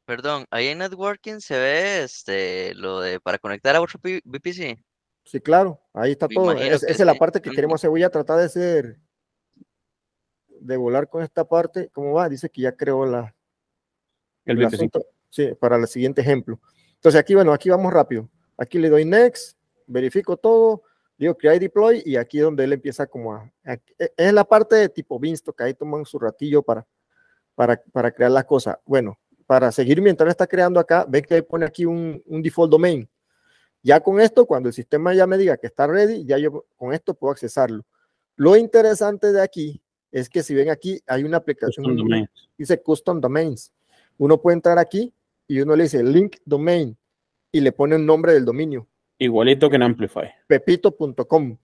perdón, ahí en networking se ve este lo de para conectar a otro VPC. Sí, claro, ahí está todo. Es, esa es la parte que queremos hacer. Voy a tratar de ser de volar con esta parte. ¿Cómo va? Dice que ya creó la el, VPC. Sí, para el siguiente ejemplo. Entonces aquí, bueno, aquí vamos rápido. Aquí le doy next, verifico todo, digo que deploy y aquí donde él empieza como a, e, es la parte de tipo visto que ahí toman su ratillo para para, para crear la cosa. Bueno, para seguir mientras está creando acá, ve que pone aquí un, default domain. Ya con esto, cuando el sistema ya me diga que está ready, ya yo con esto puedo accesarlo. Lo interesante de aquí es que si ven aquí, hay una aplicación dice Custom Domains. Uno puede entrar aquí y uno le dice Link Domain y le pone el nombre del dominio. Igualito que en Amplify. Pepito.com.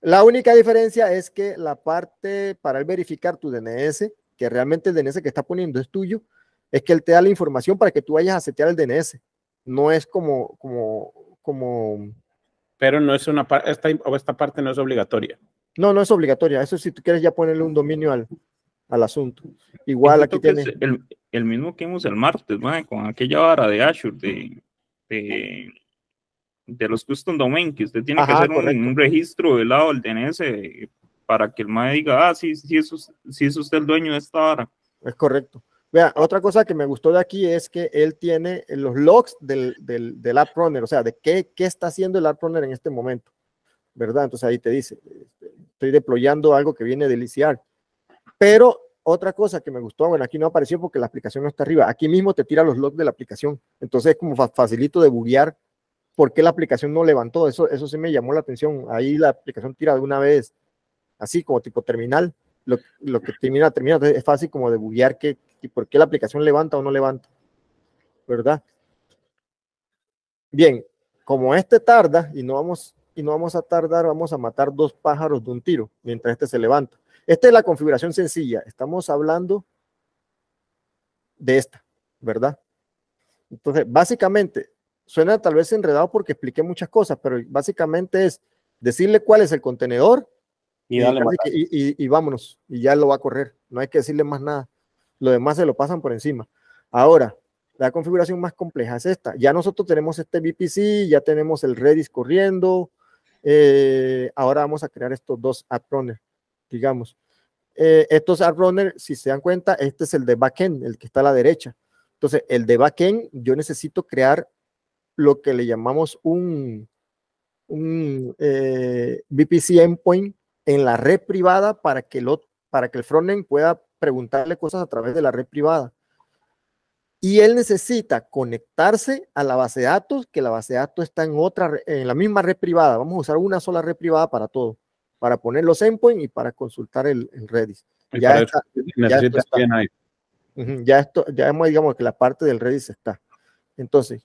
La única diferencia es que la parte para verificar tu DNS, que realmente el DNS que está poniendo es tuyo, es que él te da la información para que tú vayas a setear el DNS. No es como, como, como. Pero no es una parte, esta, parte no es obligatoria. No, no es obligatoria. Eso si tú quieres ya ponerle un dominio al, asunto. Igual aquí tienes. El, el, mismo que hemos el martes, con aquella vara de Azure de, de, los custom domain, que usted tiene que hacer un, registro del lado del DNS para que el MAE diga, ah, sí, sí, eso, sí es usted el dueño de esta vara. Es correcto. Vea, otra cosa que me gustó de aquí es que él tiene los logs del, del, del app runner, o sea, de qué, qué está haciendo el app runner en este momento, ¿verdad? Entonces ahí te dice, este, estoy deployando algo que viene del ICR. E Pero otra cosa que me gustó, bueno, aquí no apareció porque la aplicación no está arriba, aquí mismo te tira los logs de la aplicación, entonces es como facilito de buguear por qué la aplicación no levantó, eso, eso sí me llamó la atención, ahí la aplicación tira de una vez, así como tipo terminal, lo, lo que termina, termina, es fácil como de buguear que y por qué la aplicación levanta o no levanta, ¿verdad? Bien, como este tarda y no vamos y no vamos a tardar, vamos a matar dos pájaros de un tiro mientras este se levanta. Esta es la configuración sencilla. Estamos hablando de esta, ¿verdad? Entonces, básicamente, suena tal vez enredado porque expliqué muchas cosas, pero básicamente es decirle cuál es el contenedor y vámonos, y ya lo va a correr. No hay que decirle más nada. Lo demás se lo pasan por encima. Ahora, la configuración más compleja es esta. Ya nosotros tenemos este VPC, ya tenemos el Redis corriendo. Eh, ahora vamos a crear estos dos app runner, digamos. Eh, estos app si se dan cuenta, este es el de backend, el que está a la derecha. Entonces, el de backend, yo necesito crear lo que le llamamos un, eh, VPC endpoint en la red privada para que, lo, para que el frontend pueda preguntarle cosas a través de la red privada. Y él necesita conectarse a la base de datos, que la base de datos está en otra, en la misma red privada. Vamos a usar una sola red privada para todo, para poner los endpoints y para consultar el, Redis. ya, está, ya, esto ya esto ya hemos, digamos, que la parte del Redis está. Entonces,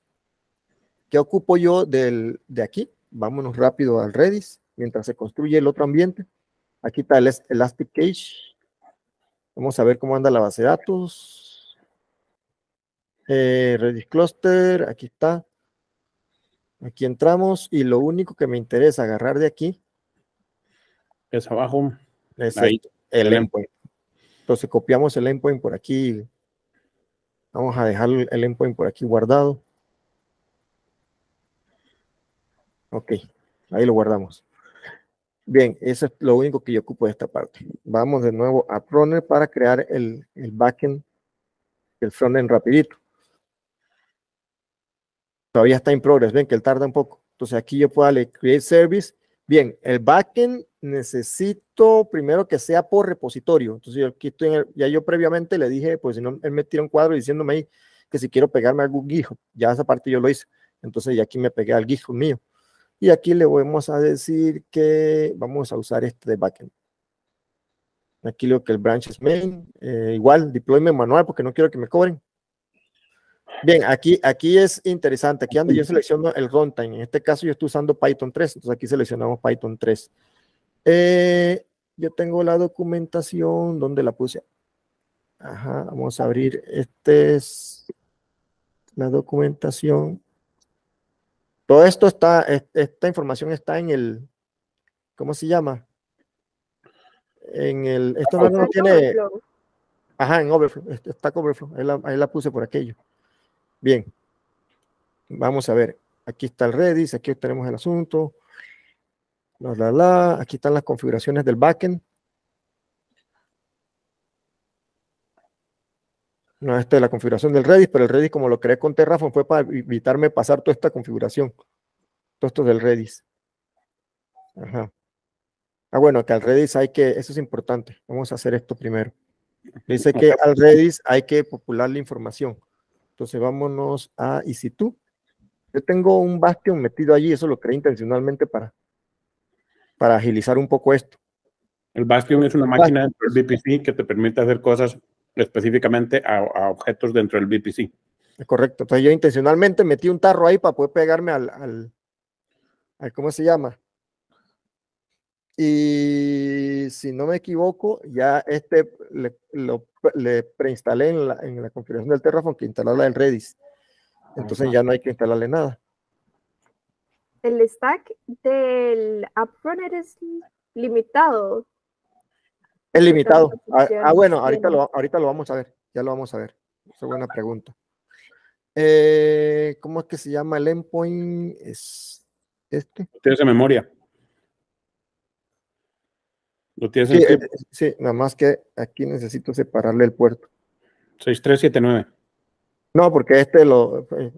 ¿qué ocupo yo del, de aquí? Vámonos rápido al Redis mientras se construye el otro ambiente. Aquí está el Elastic Cache Vamos a ver cómo anda la base de datos. Eh, Redis Cluster, aquí está. Aquí entramos y lo único que me interesa agarrar de aquí es abajo. Es el, el endpoint. Entonces copiamos el endpoint por aquí. Vamos a dejar el endpoint por aquí guardado. Ok, ahí lo guardamos. Bien, eso es lo único que yo ocupo de esta parte. Vamos de nuevo a Proner para crear el, backend, el frontend rapidito. Todavía está en progress, ven que él tarda un poco. Entonces aquí yo puedo darle create service. Bien, el backend necesito primero que sea por repositorio. Entonces yo aquí estoy en ya yo previamente le dije, pues si no, él me tira un cuadro diciéndome ahí que si quiero pegarme algún guijo. Ya esa parte yo lo hice. Entonces ya aquí me pegué al guijo mío. Y aquí le vamos a decir que vamos a usar este de backend. Aquí lo que el branch es main, eh, igual deployment manual porque no quiero que me cobren. Bien, aquí, aquí es interesante. Aquí ando yo selecciono el runtime. En este caso yo estoy usando Python 3, entonces aquí seleccionamos Python 3. Eh, yo tengo la documentación, ¿dónde la puse? Ajá, vamos a abrir. Este es la documentación. Todo esto está, esta información está en el, ¿cómo se llama? En el, esto no, tiene, ajá, en Overflow, está Overflow, ahí la, puse por aquello. Bien, vamos a ver, aquí está el Redis, aquí tenemos el asunto, la, la, la, aquí están las configuraciones del backend, no es este, la configuración del Redis, pero el Redis como lo creé con Terraform fue para evitarme pasar toda esta configuración, todo esto del Redis. Ajá. Ah, bueno, que al Redis hay que, eso es importante, vamos a hacer esto primero. Dice que al Redis hay que popular la información. Entonces vámonos a y si tú Yo tengo un Bastion metido allí, eso lo creé intencionalmente para, para agilizar un poco esto. El Bastion es una máquina de VPC que te permite hacer cosas específicamente a, objetos dentro del VPC. Correcto. Entonces yo intencionalmente metí un tarro ahí para poder pegarme al, al, ¿cómo se llama? Y si no me equivoco, ya este le, lo, preinstalé en la, en la, configuración del Terraform que instalarla en Redis. Entonces ya no hay que instalarle nada. El stack del Upfront es limitado. Es limitado. Ah, ah bueno, ahorita lo, ahorita lo vamos a ver. Ya lo vamos a ver. Esa es buena pregunta. Eh, ¿Cómo es que se llama el endpoint? Es este. Lo tienes en memoria. Lo tienes sí, eh, sí, nada más que aquí necesito separarle el puerto. 6379. No, porque este lo. Eh,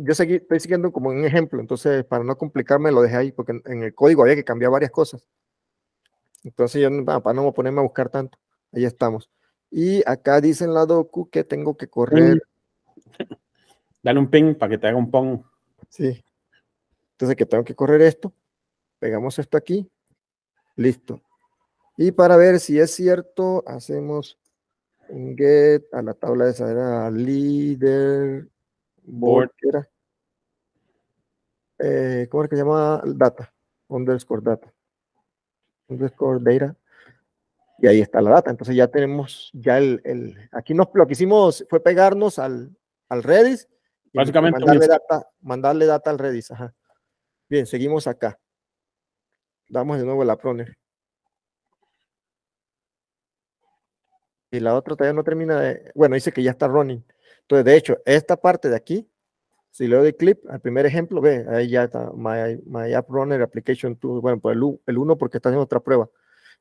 yo seguí, estoy siguiendo como un ejemplo, entonces para no complicarme lo dejé ahí, porque en el código había que cambiar varias cosas. Entonces, yo, para no ponerme a buscar tanto, ahí estamos. Y acá dice en la docu que tengo que correr. *laughs* Dale un ping para que te haga un pong. Sí. Entonces, que tengo que correr esto. Pegamos esto aquí. Listo. Y para ver si es cierto, hacemos un get a la tabla de esa leader board. Era, eh, ¿Cómo es que se llama? Data. Underscore data y ahí está la data. Entonces ya tenemos, ya el, aquí nos, lo que hicimos fue pegarnos al, al Redis, y Básicamente, mandarle data, al Redis, Bien, seguimos acá. Damos de nuevo la proner. Y la otra todavía no termina de... Bueno, dice que ya está running. Entonces, de hecho, esta parte de aquí si le doy clip al primer ejemplo, ve, ahí ya está my, my App Runner Application 2. Bueno, pues el 1 porque está haciendo otra prueba.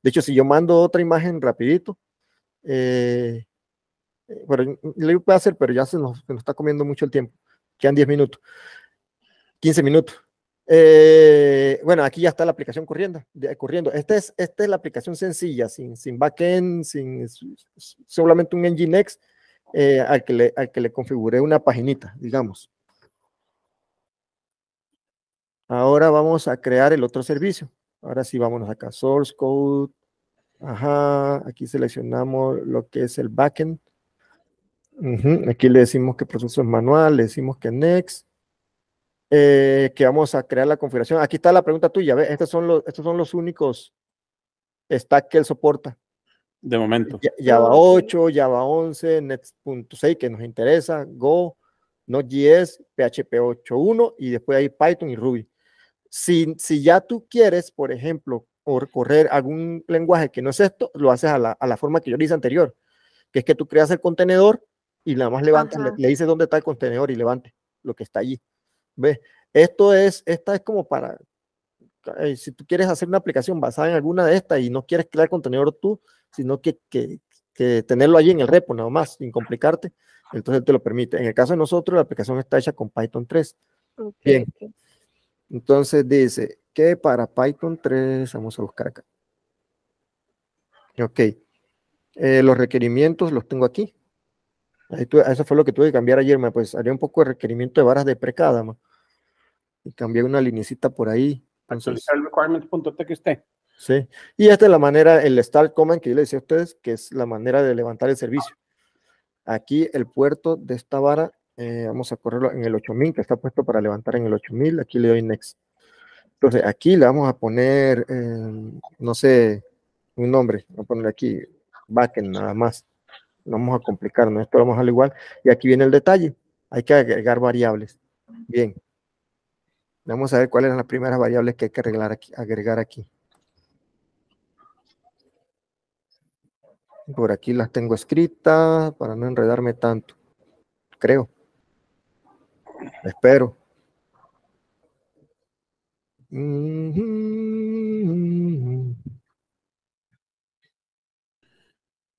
De hecho, si yo mando otra imagen rapidito, eh, eh, bueno, le puedo hacer, pero ya se nos, está comiendo mucho el tiempo. Quedan 10 minutos, 15 minutos. Eh, bueno, aquí ya está la aplicación corriendo. corriendo. Esta, es, esta es la aplicación sencilla, sin, sin backend, sin, solamente un Nginx al, que le, al que le configuré una paginita, digamos. Ahora vamos a crear el otro servicio. Ahora sí, vámonos acá, source code. Ajá, aquí seleccionamos lo que es el backend. Aquí le decimos que proceso es manual, le decimos que next. Eh, que vamos a crear la configuración. Aquí está la pregunta tuya, Estos son los, estos son los únicos stack que él soporta. De momento. Java 8, Java 11, Next.6 que nos interesa, Go, Node.js, PHP 8.1 y después hay Python y Ruby. Si, ya tú quieres, por ejemplo, correr algún lenguaje que no es esto, lo haces a la, forma que yo le hice anterior, que es que tú creas el contenedor y nada más levantas, le, dices dónde está el contenedor y levante lo que está allí. ¿Ves? Esto es, esta es como para, eh, si tú quieres hacer una aplicación basada en alguna de estas y no quieres crear contenedor tú, sino que, tenerlo allí en el repo nada más, sin complicarte, entonces te lo permite. En el caso de nosotros, la aplicación está hecha con Python 3. Bien. Entonces dice que para Python 3, vamos a buscar acá. Ok. Eh, los requerimientos los tengo aquí. eso fue lo que tuve que cambiar ayer, me pues haría un poco de requerimiento de varas de precada. Y cambié una linecita por ahí. Actualizar el requirements.txt. Sí. Y esta es la manera, el start command que yo les decía a ustedes, que es la manera de levantar el servicio. Aquí el puerto de esta vara eh, vamos a correrlo en el 8000, que está puesto para levantar en el 8000. Aquí le doy next. Entonces, aquí le vamos a poner, eh, no sé, un nombre. Vamos a ponerle aquí backend nada más. No vamos a complicarnos. Esto lo vamos a al igual. Y aquí viene el detalle. Hay que agregar variables. Bien. Vamos a ver cuáles son las primeras variables que hay que arreglar aquí, agregar aquí. Por aquí las tengo escritas para no enredarme tanto, creo. Espero.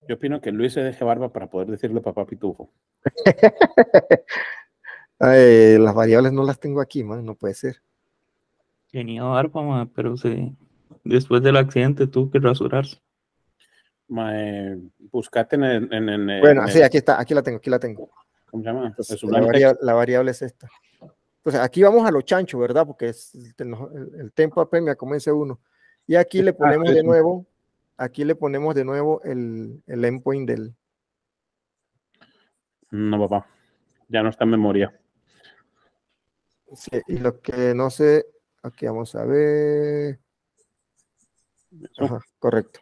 Yo opino que Luis se deje barba para poder decirle papá pitufo. *laughs* las variables no las tengo aquí, no puede ser. Tenía barba, pero sí. después del accidente tuvo que rasurarse. Eh, buscate en bueno, sí, aquí está, aquí la tengo, aquí la tengo. ¿Cómo se llama? Entonces, la, variable, es esta. Entonces, aquí vamos a los chancho, ¿verdad? Porque el, tempo apremia, como uno. Y aquí le *laughs* ah, ponemos de nuevo, aquí le ponemos de nuevo el, el endpoint del. No, papá. Ya no está en memoria. Sí, y lo que no sé, aquí vamos a ver. correcto.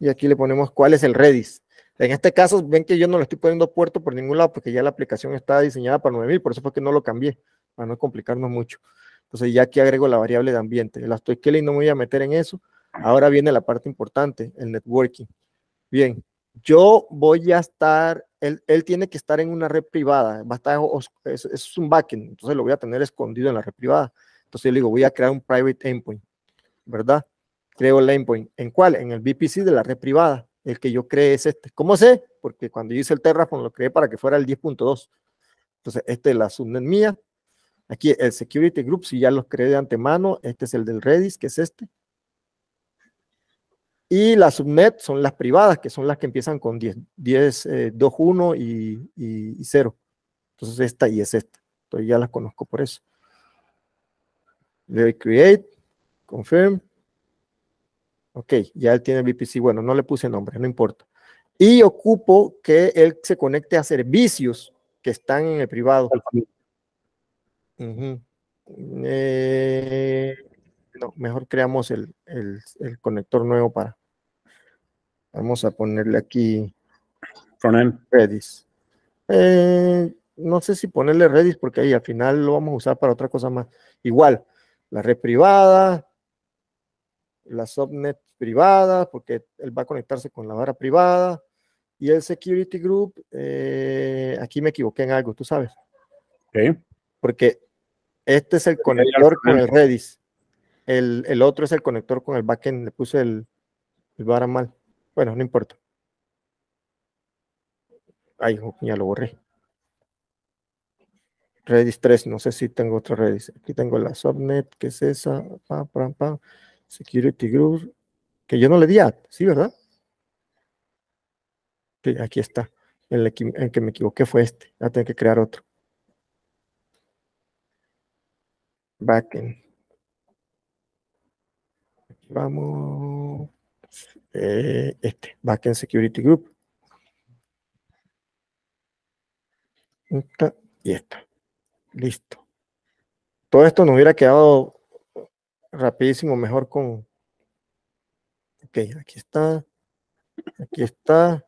Y aquí le ponemos cuál es el Redis. En este caso, ven que yo no le estoy poniendo puerto por ningún lado porque ya la aplicación está diseñada para 9000, por eso fue que no lo cambié, para no complicarnos mucho. Entonces ya aquí agrego la variable de ambiente. El y no me voy a meter en eso. Ahora viene la parte importante, el networking. Bien, yo voy a estar, él, tiene que estar en una red privada, va a estar, eso es un backend, entonces lo voy a tener escondido en la red privada. Entonces yo le digo, voy a crear un private endpoint, ¿verdad? Creo el endpoint. ¿En cuál? En el VPC de la red privada el que yo creé es este. ¿Cómo sé? Porque cuando yo hice el Terraform lo creé para que fuera el 10.2. Entonces, este es la subnet mía. Aquí el Security Group, si ya los creé de antemano, este es el del Redis, que es este. Y las subnet son las privadas, que son las que empiezan con 10, 10 2, 1 y, 0. Entonces esta y es esta. Entonces ya las conozco por eso. Le doy create, confirm. Ok, ya él tiene VPC. Bueno, no le puse nombre, no importa. Y ocupo que él se conecte a servicios que están en el privado. Eh, no, mejor creamos el, conector nuevo para. Vamos a ponerle aquí. Frontend. Redis. Eh, no sé si ponerle Redis porque ahí al final lo vamos a usar para otra cosa más. Igual, la red privada, la subnet privada, porque él va a conectarse con la vara privada. Y el Security Group, eh, aquí me equivoqué en algo, tú sabes. Porque este es el conector con el Redis. El, otro es el conector con el backend. Le puse el, vara mal. Bueno, no importa. Ay, ya lo borré. Redis 3, no sé si tengo otra Redis. Aquí tengo la subnet, que es esa. Security Group que yo no le di a... ¿sí, verdad? Sí, aquí está. El, que me equivoqué fue este. Ya tengo que crear otro. Backend. Aquí vamos. Eh, este, Backend Security Group. y esta. Listo. Todo esto nos hubiera quedado rapidísimo mejor con, Ok, aquí está. Aquí está.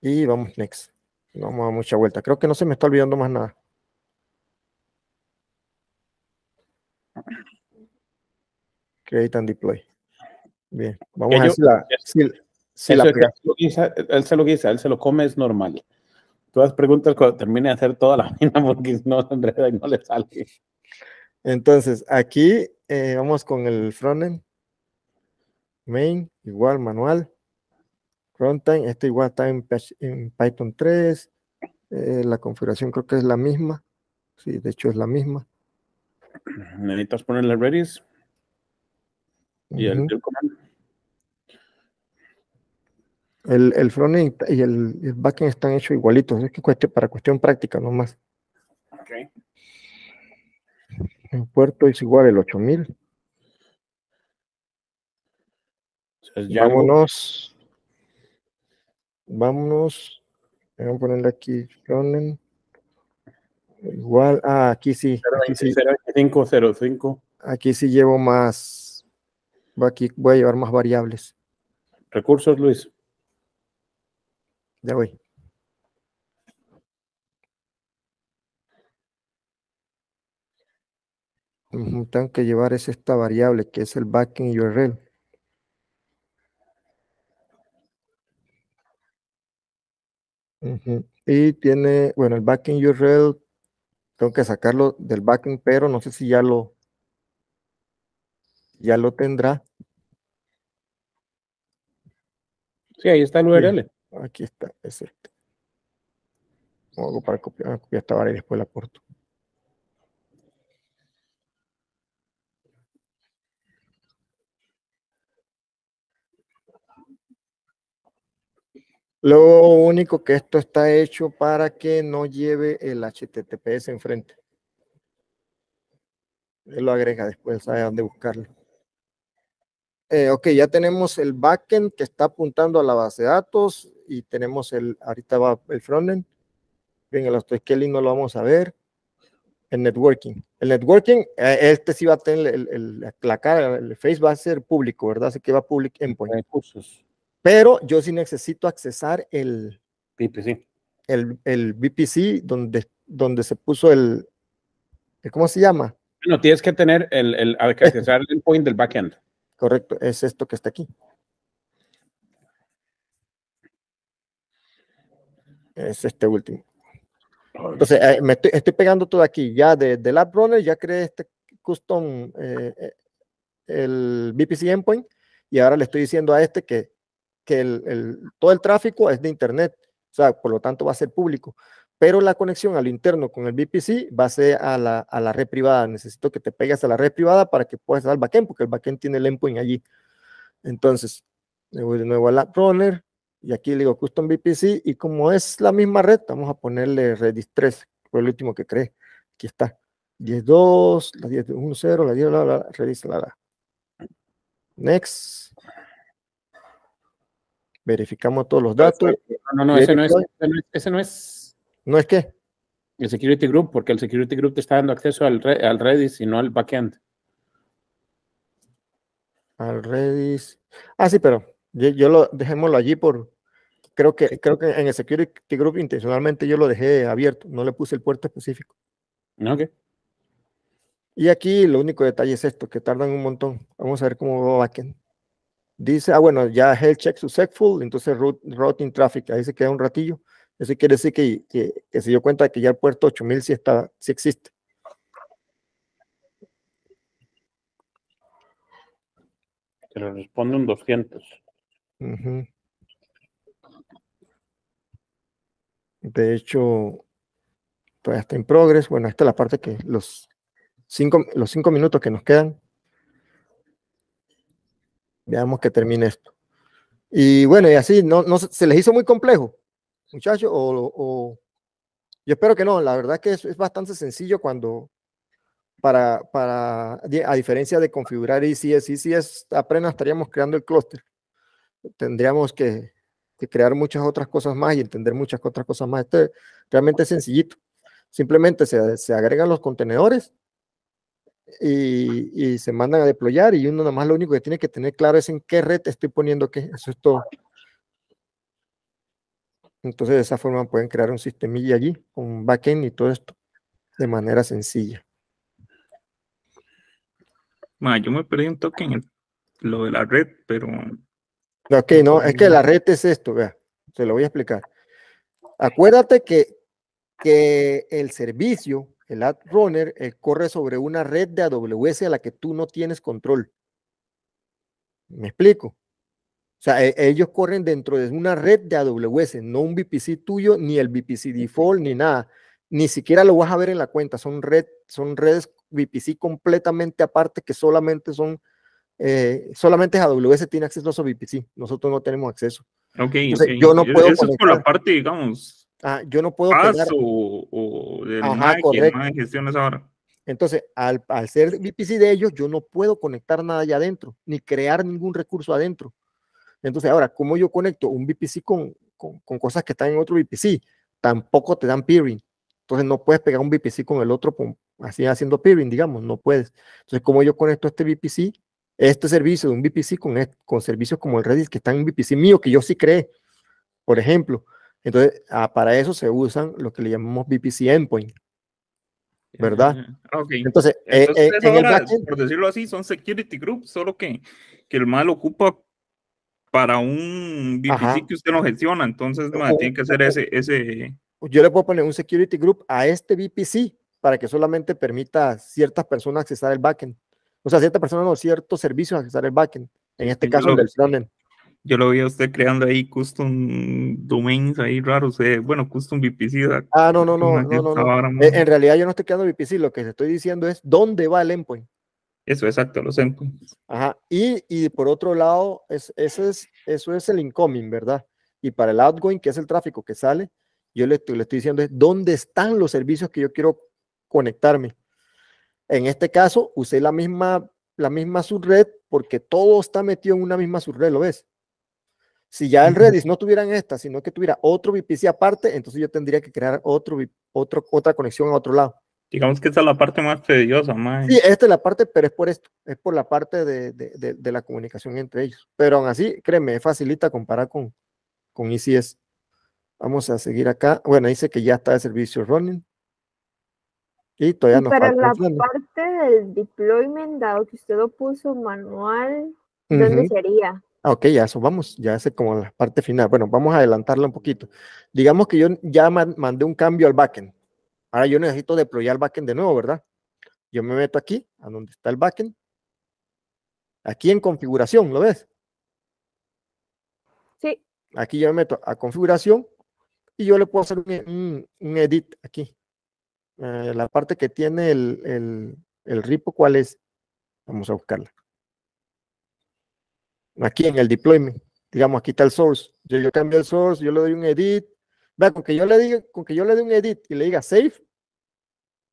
Y vamos next. Vamos a mucha vuelta. Creo que no se me está olvidando más nada. Create and deploy. Bien, vamos a ver si la, él se lo guisa, él se lo come, es normal. Todas preguntas cuando termine de hacer toda la mina *laughs* porque no, no le sale. Entonces, aquí eh, vamos con el frontend main igual manual, runtime, este igual está en, Python 3, eh, la configuración creo que es la misma, sí, de hecho es la misma. Necesitas ponerle Redis. y el, comando. El, el frontend y el, backend están hechos igualitos, es que cueste, para cuestión práctica nomás. Okay. El puerto es igual el 8000. Pues vámonos. Vámonos. Vamos a ponerle aquí Igual, ah, aquí sí. Aquí sí, aquí sí llevo más. voy a llevar más variables. Recursos, Luis. Ya voy. Tengo que llevar es esta variable que es el backing URL. Y tiene, bueno, el Backend URL, tengo que sacarlo del backing, pero no sé si ya lo, ya lo tendrá. Sí, ahí está el URL. aquí está, es este. Hago para copiar, copiar esta barra y después la aporto. Lo único que esto está hecho para que no lleve el HTTPS enfrente. Él lo agrega después, sabe dónde buscarlo. Eh, ok, ya tenemos el backend que está apuntando a la base de datos y tenemos el, ahorita va el frontend. Bien, el autoscaling no lo vamos a ver. El networking. El networking, eh, este sí va a tener el, la cara, el face va a ser público, ¿verdad? Así que va public endpoint. Recursos. Pero yo sí necesito accesar el VPC. El, VPC donde, donde se puso el, eh, ¿Cómo se llama? No, tienes que tener el, el *laughs* accesar el endpoint del backend. Correcto, es esto que está aquí. Es este último. Entonces, eh, me estoy, pegando todo aquí. Ya de, de Runner ya creé este custom, eh, el VPC endpoint, y ahora le estoy diciendo a este que que el, todo el tráfico es de Internet, o sea, por lo tanto va a ser público, pero la conexión a lo interno con el VPC va a ser a la, red privada. Necesito que te pegues a la red privada para que puedas al backend, porque el backend tiene el endpoint allí. Entonces, le voy de nuevo al la Runner y aquí le digo Custom VPC y como es la misma red, vamos a ponerle Redis 3, por el último que cree. Aquí está. 10.2, la 10.1.0, la 10, la, la, Redis, la, la. Next verificamos todos los datos. No, no, no, ese no, es, no es, qué? El Security Group, porque el Security Group te está dando acceso al, al Redis y no al backend. Al Redis. Ah, sí, pero yo, lo dejémoslo allí por. Creo que, creo que en el Security Group intencionalmente yo lo dejé abierto, no le puse el puerto específico. Ok. Y aquí lo único detalle es esto, que tardan un montón. Vamos a ver cómo va backend. Dice, ah, bueno, ya health check successful, entonces routing traffic, ahí se queda un ratillo. Eso quiere decir que, se dio cuenta de que ya el puerto 8000 sí, está, sí existe. Se responde un 200. De hecho, todavía está en progress. Bueno, esta es la parte que los cinco, los cinco minutos que nos quedan veamos que termine esto. Y bueno, y así, no, no ¿se les hizo muy complejo, muchachos? O, yo espero que no, la verdad que es, es bastante sencillo cuando, para, para, a diferencia de configurar ECS, ECS apenas estaríamos creando el clúster. Tendríamos que, crear muchas otras cosas más y entender muchas otras cosas más. Este realmente es sencillito. Simplemente se, se agregan los contenedores y, se mandan a deployar y uno nada más lo único que tiene que tener claro es en qué red estoy poniendo qué, eso es todo. Entonces de esa forma pueden crear un sistemilla allí, un backend y todo esto de manera sencilla. yo me perdí un toque en lo de la red, pero... Ok, no, es que la red es esto, vea, se lo voy a explicar. Acuérdate que, que el servicio el ad runner eh, corre sobre una red de AWS a la que tú no tienes control. ¿Me explico? O sea, e-, ellos corren dentro de una red de AWS, no un VPC tuyo, ni el VPC default, ni nada. Ni siquiera lo vas a ver en la cuenta. Son, red, son redes VPC completamente aparte que solamente son, eh, solamente AWS tiene acceso a su VPC. Nosotros no tenemos acceso. Ok, yo no puedo. Eso es por la parte, digamos, Ah, yo no puedo pegar. Ah, Entonces, al, al ser VPC de ellos, yo no puedo conectar nada allá adentro, ni crear ningún recurso adentro. Entonces, ahora, ¿cómo yo conecto un VPC con, con, cosas que están en otro VPC? Tampoco te dan peering. Entonces, no puedes pegar un VPC con el otro, así haciendo peering, digamos, no puedes. Entonces, ¿cómo yo conecto este VPC, este servicio de un VPC con, e, con servicios como el Redis que están en un VPC mío, que yo sí creé, por ejemplo? Entonces, ah, para eso se usan lo que le llamamos VPC endpoint. ¿Verdad? Okay. Entonces, eh, eh, en por decirlo así, son security groups, solo que, que el mal ocupa para un VPC que usted no gestiona. Entonces, tiene que ser ese, ese. Yo le puedo poner un security group a este VPC para que solamente permita a ciertas personas accesar el backend. O sea, ciertas personas o ciertos servicios accesar el backend. En este caso, el del frontend. Yo lo vi a usted creando ahí custom domains ahí raros, eh, bueno, custom VPC. Ah, no, no, no, no, no, eh, En realidad yo no estoy creando VPC, lo que estoy diciendo es dónde va el endpoint. Eso, exacto, los endpoints. Ajá, y, por otro lado, es, ese es, eso es el incoming, ¿verdad? Y para el outgoing, que es el tráfico que sale, yo le estoy, le estoy diciendo dónde están los servicios que yo quiero conectarme. En este caso, usé la misma, la misma subred porque todo está metido en una misma subred, ¿lo ves? Si ya el Redis no tuvieran esta, sino que tuviera otro VPC aparte, entonces yo tendría que crear otro, otro, otra conexión a otro lado. Digamos que esta es la parte más tediosa, más. Sí, esta es la parte, pero es por esto, es por la parte de, de, la comunicación entre ellos. Pero aún así, créeme, facilita comparar con, con ECS. Vamos a seguir acá. Bueno, dice que ya está el servicio running. Y todavía nos nos Para la parte del deployment, dado que usted lo puso manual, ¿dónde sería? Ah, ok, ya eso vamos, ya hace como la parte final. Bueno, vamos a adelantarla un poquito. Digamos que yo ya mandé un cambio al backend. Ahora yo necesito deployar el backend de nuevo, ¿verdad? Yo me meto aquí, a donde está el backend. Aquí en configuración, ¿lo ves? Sí. Aquí yo me meto a configuración y yo le puedo hacer un, edit aquí. Eh, la parte que tiene el, el, el repo, ¿cuál es? Vamos a buscarla aquí en el deployment. Digamos, aquí está el source. Yo, cambio el source, yo le doy un edit. Vea, con que yo le diga, con que yo le dé un edit y le diga save,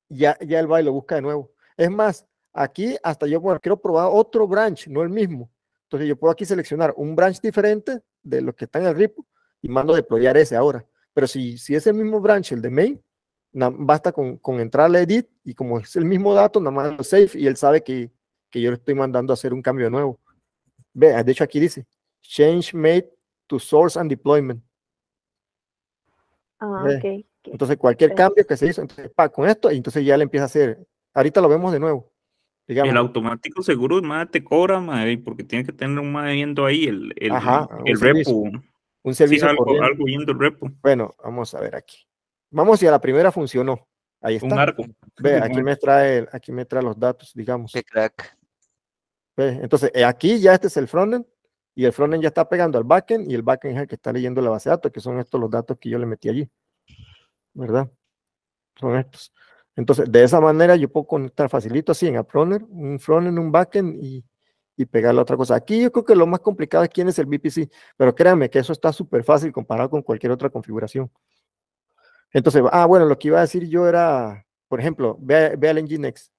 ya, ya él va y lo busca de nuevo. Es más, aquí hasta yo bueno, quiero probar otro branch, no el mismo. Entonces yo puedo aquí seleccionar un branch diferente de los que están en el repo y mando a deployar ese ahora. Pero si, si es el mismo branch, el de main, basta con, con entrarle edit y como es el mismo dato, nada más lo save y él sabe que, que yo le estoy mandando a hacer un cambio nuevo. Ve, de hecho aquí dice, change made to source and deployment. Ah, Entonces cualquier cambio que se hizo, entonces, pa, con esto, entonces ya le empieza a hacer. Ahorita lo vemos de nuevo. El automático seguro, más te cobra, porque tiene que tener un más viendo ahí el, el, repo. Un servicio. Bueno, vamos a ver aquí. Vamos si a la primera funcionó. Ahí está. Un arco. Ve, aquí me trae, aquí me trae los datos, digamos. Qué crack. Entonces, eh, aquí ya este es el frontend y el frontend ya está pegando al backend y el backend es el que está leyendo la base de datos, que son estos los datos que yo le metí allí. ¿Verdad? Son estos. Entonces, de esa manera yo puedo conectar facilito así en Approner, un frontend, un backend y, y pegar la otra cosa. Aquí yo creo que lo más complicado es quién es el VPC, pero créanme que eso está súper fácil comparado con cualquier otra configuración. Entonces, ah, bueno, lo que iba a decir yo era, por ejemplo, ve al Nginx,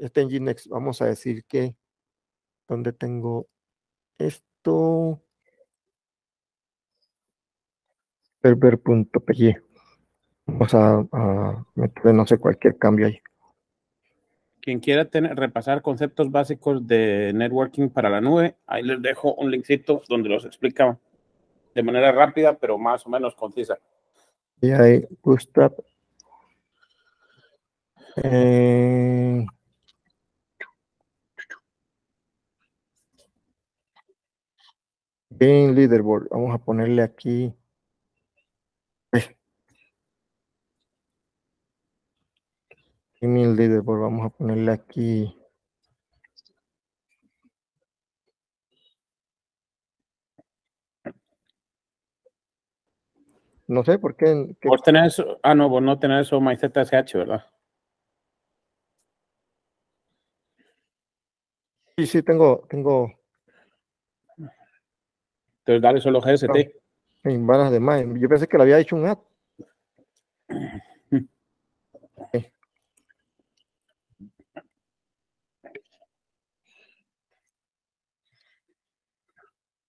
este Nginx, vamos a decir que donde tengo esto. Server.py. Vamos a, ah, meter, no sé, cualquier cambio ahí. Quien quiera tener, repasar conceptos básicos de networking para la nube, ahí les dejo un linkcito donde los explica de manera rápida, pero más o menos concisa. Y ahí, Gustav. Eh, Game Leaderboard. Vamos a ponerle aquí. Team Leaderboard. Vamos a ponerle aquí. No sé por qué. Por tener eso. ah, no, por no tener eso MyZSH, ¿verdad? Sí, sí, tengo, tengo entonces, dale solo GST. en varas de más. Yo pensé que le había hecho un app okay.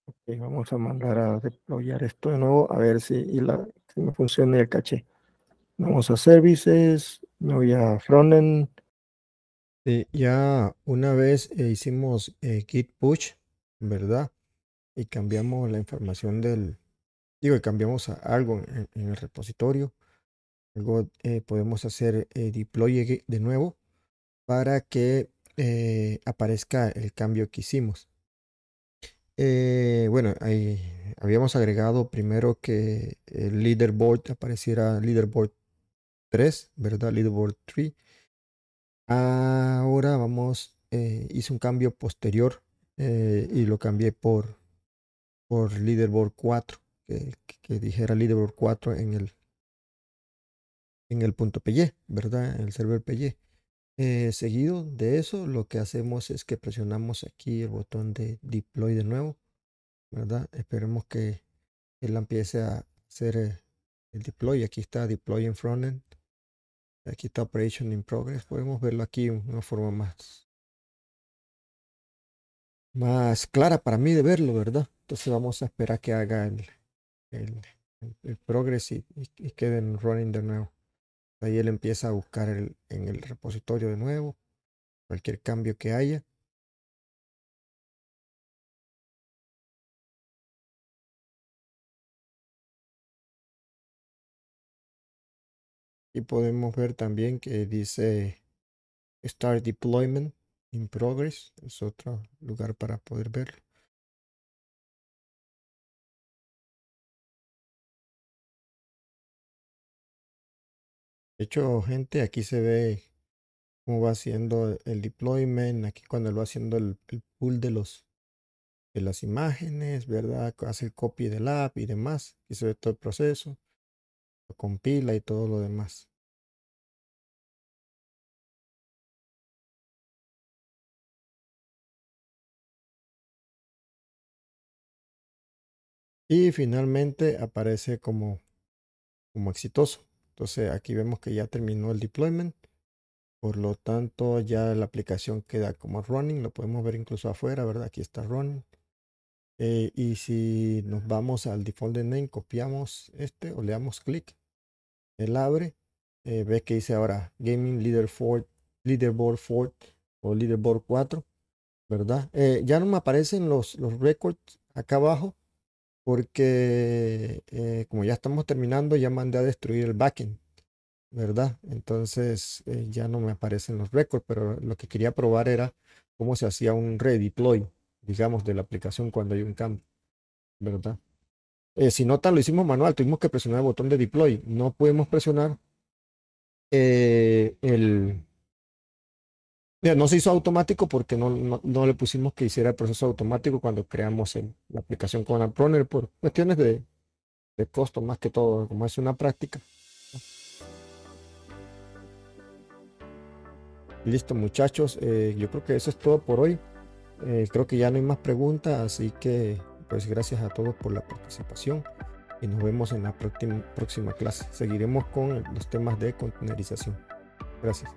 ok, vamos a mandar a deployar esto de nuevo a ver si, y la, me funciona el caché. Vamos a services, me voy a frontend. ya una vez eh, hicimos eh, git push, ¿verdad? y cambiamos la información del, digo, y cambiamos algo en, el repositorio. Luego eh, podemos hacer eh, deploy de nuevo para que eh, aparezca el cambio que hicimos. bueno, ahí habíamos agregado primero que el leaderboard apareciera leaderboard 3, ¿verdad? Leaderboard 3. Ahora vamos, hice un cambio posterior y lo cambié por por Leaderboard 4, que, dijera Leaderboard 4 en el, en el punto PY, ¿verdad? En el server PY. Eh, seguido de eso, lo que hacemos es que presionamos aquí el botón de deploy de nuevo, ¿verdad? Esperemos que él empiece a hacer eh, el deploy. Aquí está deploy en frontend. Aquí está operation in progress. Podemos verlo aquí de una forma más más clara para mí de verlo, ¿verdad? Entonces vamos a esperar que haga el, el, progress y, quede en running de nuevo. Ahí él empieza a buscar el, en el repositorio de nuevo cualquier cambio que haya. Y podemos ver también que dice Start Deployment in progress es otro lugar para poder verlo. De hecho, gente, aquí se ve cómo va haciendo el deployment, aquí cuando va haciendo el, pull de los de las imágenes, ¿verdad? Hace el copy del app y demás. Aquí se ve todo el proceso, lo compila y todo lo demás. Y finalmente aparece como, como exitoso. Entonces aquí vemos que ya terminó el deployment. Por lo tanto, ya la aplicación queda como running. Lo podemos ver incluso afuera, ¿verdad? Aquí está running. Eh, y si nos vamos al default de name, copiamos este o le damos clic. Él abre. Eh, ve que dice ahora Gaming Leader Leaderboard 4 o Leaderboard 4, ¿verdad? Eh, ya no me aparecen los, los records acá abajo, porque eh, como ya estamos terminando, ya mandé a destruir el backend, ¿verdad? Entonces eh, ya no me aparecen los récords, pero lo que quería probar era cómo se hacía un redeploy, digamos, de la aplicación cuando hay un cambio, ¿verdad? Eh, si nota lo hicimos manual, tuvimos que presionar el botón de deploy, no podemos presionar eh, el no se hizo automático porque no, le pusimos que hiciera el proceso automático cuando creamos la aplicación con Apprunner por cuestiones de, costo más que todo, como es una práctica. Listo muchachos, eh, yo creo que eso es todo por hoy. Eh, creo que ya no hay más preguntas, así que pues gracias a todos por la participación y nos vemos en la próxima clase. Seguiremos con los temas de contenerización. Gracias.